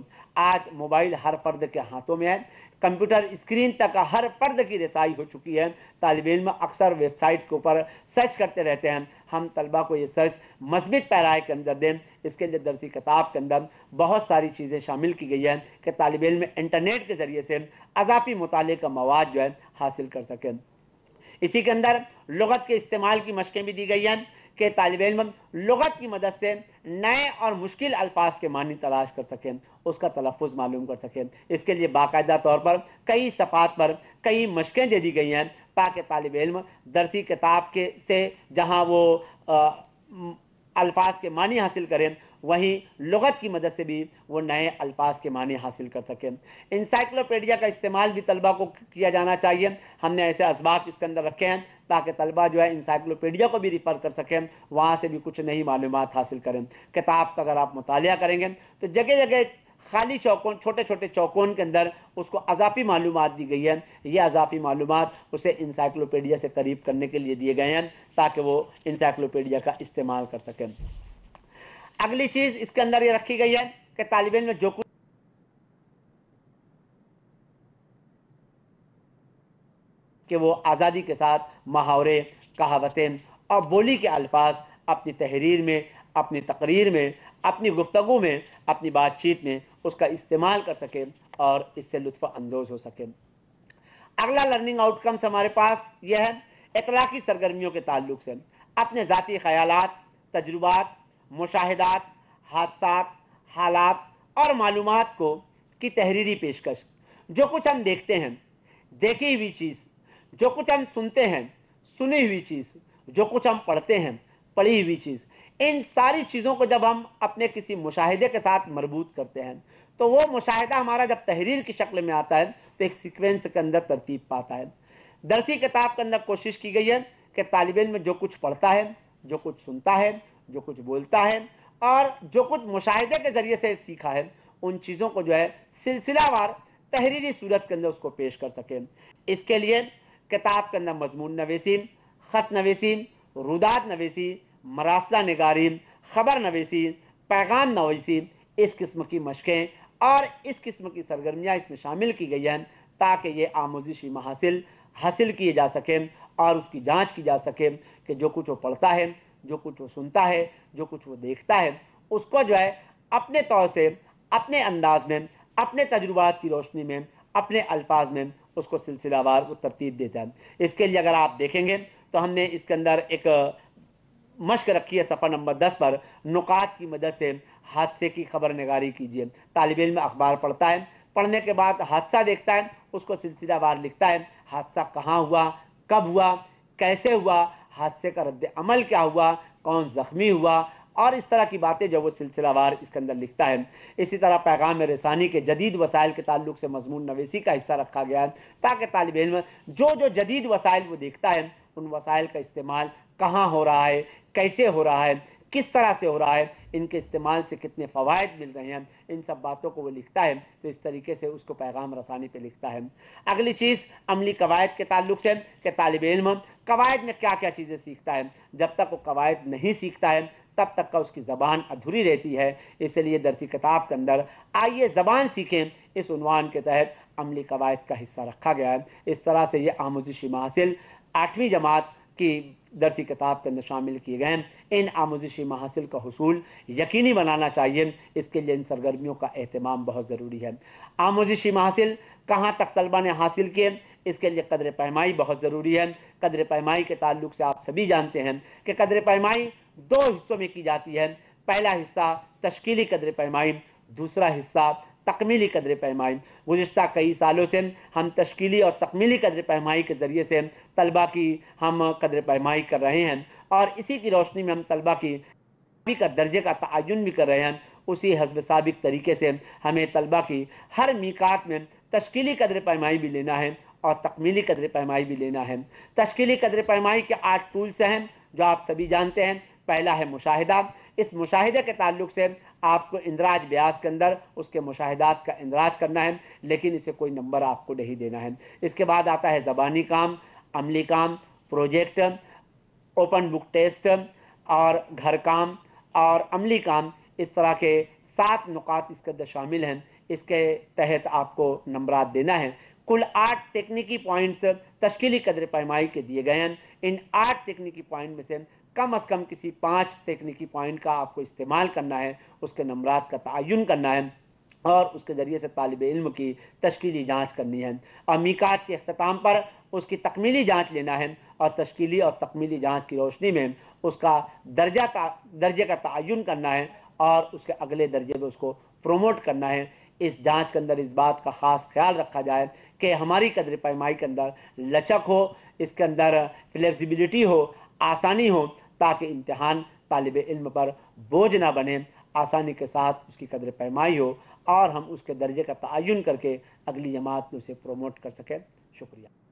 آج موبائل ہر فرد کے ہاتھوں میں ہے کمپیوٹر اسکرین تک ہر پرد کی رسائی ہو چکی ہے طالب علم اکثر ویب سائٹ کے اوپر سرچ کرتے رہتے ہیں ہم طلبہ کو یہ سرچ مثبت پیرائے کے اندر دیں اس کے اندر درسی کتاب کے اندر بہت ساری چیزیں شامل کی گئی ہیں کہ طالب علم انٹرنیٹ کے ذریعے سے اضافی مطالعے کا مواد جو ہے حاصل کر سکیں اسی کے اندر لغت کے استعمال کی مشقیں بھی دی گئی ہیں کہ طالب علم لغت کی مدد سے نئے اور مشکل الفاظ کے معنی تلاش کر سکیں اس کا تلفظ معلوم کر سکیں اس کے لیے باقاعدہ طور پر کئی صفحات پر کئی مشقیں دے دی گئی ہیں تاکہ طالب علم درسی کتاب کے سے جہاں وہ الفاظ کے معنی حاصل کریں وہیں لغت کی مدد سے بھی وہ نئے الفاظ کے معنی حاصل کر سکیں انسائیکلوپیڈیا کا استعمال بھی طلبہ کو کیا جانا چاہیے ہم نے ایسے اسباق اس کے اندر رکھے ہیں تاکہ طلبہ جو ہے انسائیکلوپیڈیا کو بھی ریفر کر سکیں وہاں سے بھی کچھ نئی معلومات حاصل کریں کتاب کا اگر آپ مطالعہ کریں گے تو جگہ جگہ خالی چوکون چھوٹے چھوٹے چوکون کے اندر اس کو اضافی معلومات دی گئی ہے یہ اضافی معلومات اسے انسائیکلوپیڈیا سے قریب کرنے کے لیے دیے گئے ہیں تاکہ وہ انسائکلوپیڈیا کا استعمال کر سکیں اگلی چیز اس کے اندر یہ رکھی گئی ہے کہ طالب علم میں جو کچھ کہ وہ آزادی کے ساتھ محاورے کہاوتیں اور بولی کے الفاظ اپنی تحریر میں اپنی تقریر میں اپنی گفتگو میں اپنی بات چیت میں اس کا استعمال کر سکیں اور اس سے لطف اندوز ہو سکیں اگلا لرننگ آؤٹ کمس ہمارے پاس یہ ہے اطلاقی سرگرمیوں کے تعلق سے اپنے ذاتی خیالات تجربات مشاہدات حادثات حالات اور معلومات کو کی تحریری پیشکش جو کچھ ہم دیکھتے ہیں دیکھی ہوئی چیز جو کچھ ہم سنتے ہیں سنی ہوئی چیز جو کچھ ہم پڑھتے ہیں پڑھی ہوئی چیز ان ساری چیزوں کو جب ہم اپنے کسی مشاہدے کے ساتھ مربوط کرتے ہیں تو وہ مشاہدہ ہمارا جب تحریر کی شکل میں آتا ہے تو ایک سیکوینس کے اندر ترتیب پاتا ہے درسی کتاب کے اندر کوشش کی گئی ہے کہ طالب علم میں جو کچھ پڑھتا ہے جو کچھ سنتا ہے جو کچھ بولتا ہے اور جو کچھ مشاہدے کے ذریعے سے سیکھا ہے ان چیزوں کو جو ہے سلسلہ وار تحریری صورت کے اندر اس کو پیش کر سکیں اس کے لیے کتاب کے اندر مضمون نویسی خط نویسی روداد نویسی مراسلہ نگاری خبر نویسی پیغام نویسی اس قسم کی مشقیں اور اس قسم کی سرگرمیاں اس میں شامل کی گئی ہیں تاکہ یہ آموزشی محاصل حاصل کیے جا سکیں اور اس کی جانچ کی جا سکے کہ جو کچھ وہ پڑھتا ہے جو کچھ وہ سنتا ہے جو کچھ وہ دیکھتا ہے اس کو جو ہے اپنے طور سے اپنے انداز میں اپنے تجربات کی روشنی میں اپنے الفاظ میں اس کو سلسلہ وار ترتیب دیتا ہے اس کے لیے اگر آپ دیکھیں گے تو ہم نے اس کے اندر ایک مشق رکھی ہے صفحہ نمبر دس پر نکات کی مدد سے حادثے کی خبر نگاری کیجیے طالب علم اخبار پڑھتا ہے پڑھنے کے بعد حادثہ دیکھتا ہے اس کو سلسلہ وار لکھتا ہے حادثہ کہاں ہوا کب ہوا کیسے ہوا حادثے کا رد عمل کیا ہوا کون زخمی ہوا اور اس طرح کی باتیں جو وہ سلسلہ وار اس کے اندر لکھتا ہے اسی طرح پیغام رسانی کے جدید وسائل کے تعلق سے مضمون نویسی کا حصہ رکھا گیا ہے تاکہ طالب علم جو جو جدید وسائل وہ دیکھتا ہے ان وسائل کا استعمال کہاں ہو رہا ہے کیسے ہو رہا ہے کس طرح سے ہو رہا ہے ان کے استعمال سے کتنے فوائد مل رہے ہیں ان سب باتوں کو وہ لکھتا ہے تو اس طریقے سے اس کو پیغام رسانی پہ لکھتا ہے اگلی چیز عملی قواعد کے تعلق سے کہ طالب علم قواعد میں کیا کیا چیزیں سیکھتا ہے جب تک وہ قواعد نہیں سیکھتا ہے تب تک کا اس کی زبان ادھوری رہتی ہے اس لیے درسی کتاب کے اندر آئیے زبان سیکھیں اس عنوان کے تحت عملی قواعد کا حصہ رکھا گیا ہے اس طرح سے یہ آموزشی محاصل آٹھویں جماعت کی درسی کتاب کے اندر شامل کیے گئے ہیں ان آموزشی محاصل کا حصول یقینی بنانا چاہیے اس کے لیے ان سرگرمیوں کا اہتمام بہت ضروری ہے آموزشی محاصل کہاں تک طلبہ نے حاصل کیے اس کے لیے قدر پیمائی بہت ضروری ہے قدر پیمائی کے تعلق سے آپ سبھی جانتے ہیں کہ قدر پیمائی دو حصوں میں کی جاتی ہے پہلا حصہ تشکیلی قدر پیمائی دوسرا حصہ تکمیلی قدر پیمائی گزشتہ کئی سالوں سے ہم تشکیلی اور تکمیلی قدر پیمائی کے ذریعے سے طلبہ کی ہم قدر پیمائی کر رہے ہیں اور اسی کی روشنی میں ہم طلبہ کی درجے کا تعین بھی کر رہے ہیں اسی حسب سابق طریقے سے ہمیں طلبہ کی ہر میکات میں تشکیلی قدر پیمائی بھی لینا ہے اور تکمیلی قدر پیمائی بھی لینا ہے تشکیلی قدر پیمائی کے آٹھ ٹولس ہیں جو آپ سبھی جانتے ہیں پہلا ہے مشاہدہ اس مشاہدے کے تعلق سے آپ کو اندراج بیاس کے اندر اس کے مشاہدات کا اندراج کرنا ہے لیکن اسے کوئی نمبر آپ کو نہیں دینا ہے اس کے بعد آتا ہے زبانی کام عملی کام پروجیکٹ اوپن بک ٹیسٹ اور گھر کام اور عملی کام اس طرح کے سات نقاط اس کے اندر شامل ہیں اس کے تحت آپ کو نمبرات دینا ہے کل آٹھ تکنیکی پوائنٹس تشکیلی قدر پیمائی کے دیے گئے ہیں ان آٹھ تکنیکی پوائنٹ میں سے کم از کم کسی پانچ تکنیکی پوائنٹ کا آپ کو استعمال کرنا ہے اس کے نمبرات کا تعین کرنا ہے اور اس کے ذریعے سے طالب علم کی تشکیلی جانچ کرنی ہے اور میکات کے اختتام پر اس کی تکمیلی جانچ لینا ہے اور تشکیلی اور تکمیلی جانچ کی روشنی میں اس کا درجہ درجے کا تعین کرنا ہے اور اس کے اگلے درجے میں اس کو پروموٹ کرنا ہے اس جانچ کے اندر اس بات کا خاص خیال رکھا جائے کہ ہماری قدر پیمائی کے اندر لچک ہو اس کے اندر فلیکسیبلٹی ہو آسانی ہو تاکہ امتحان طالب علم پر بوجھ نہ بنے آسانی کے ساتھ اس کی قدر پیمائی ہو اور ہم اس کے درجے کا تعین کر کے اگلی جماعت میں اسے پروموٹ کر سکیں شکریہ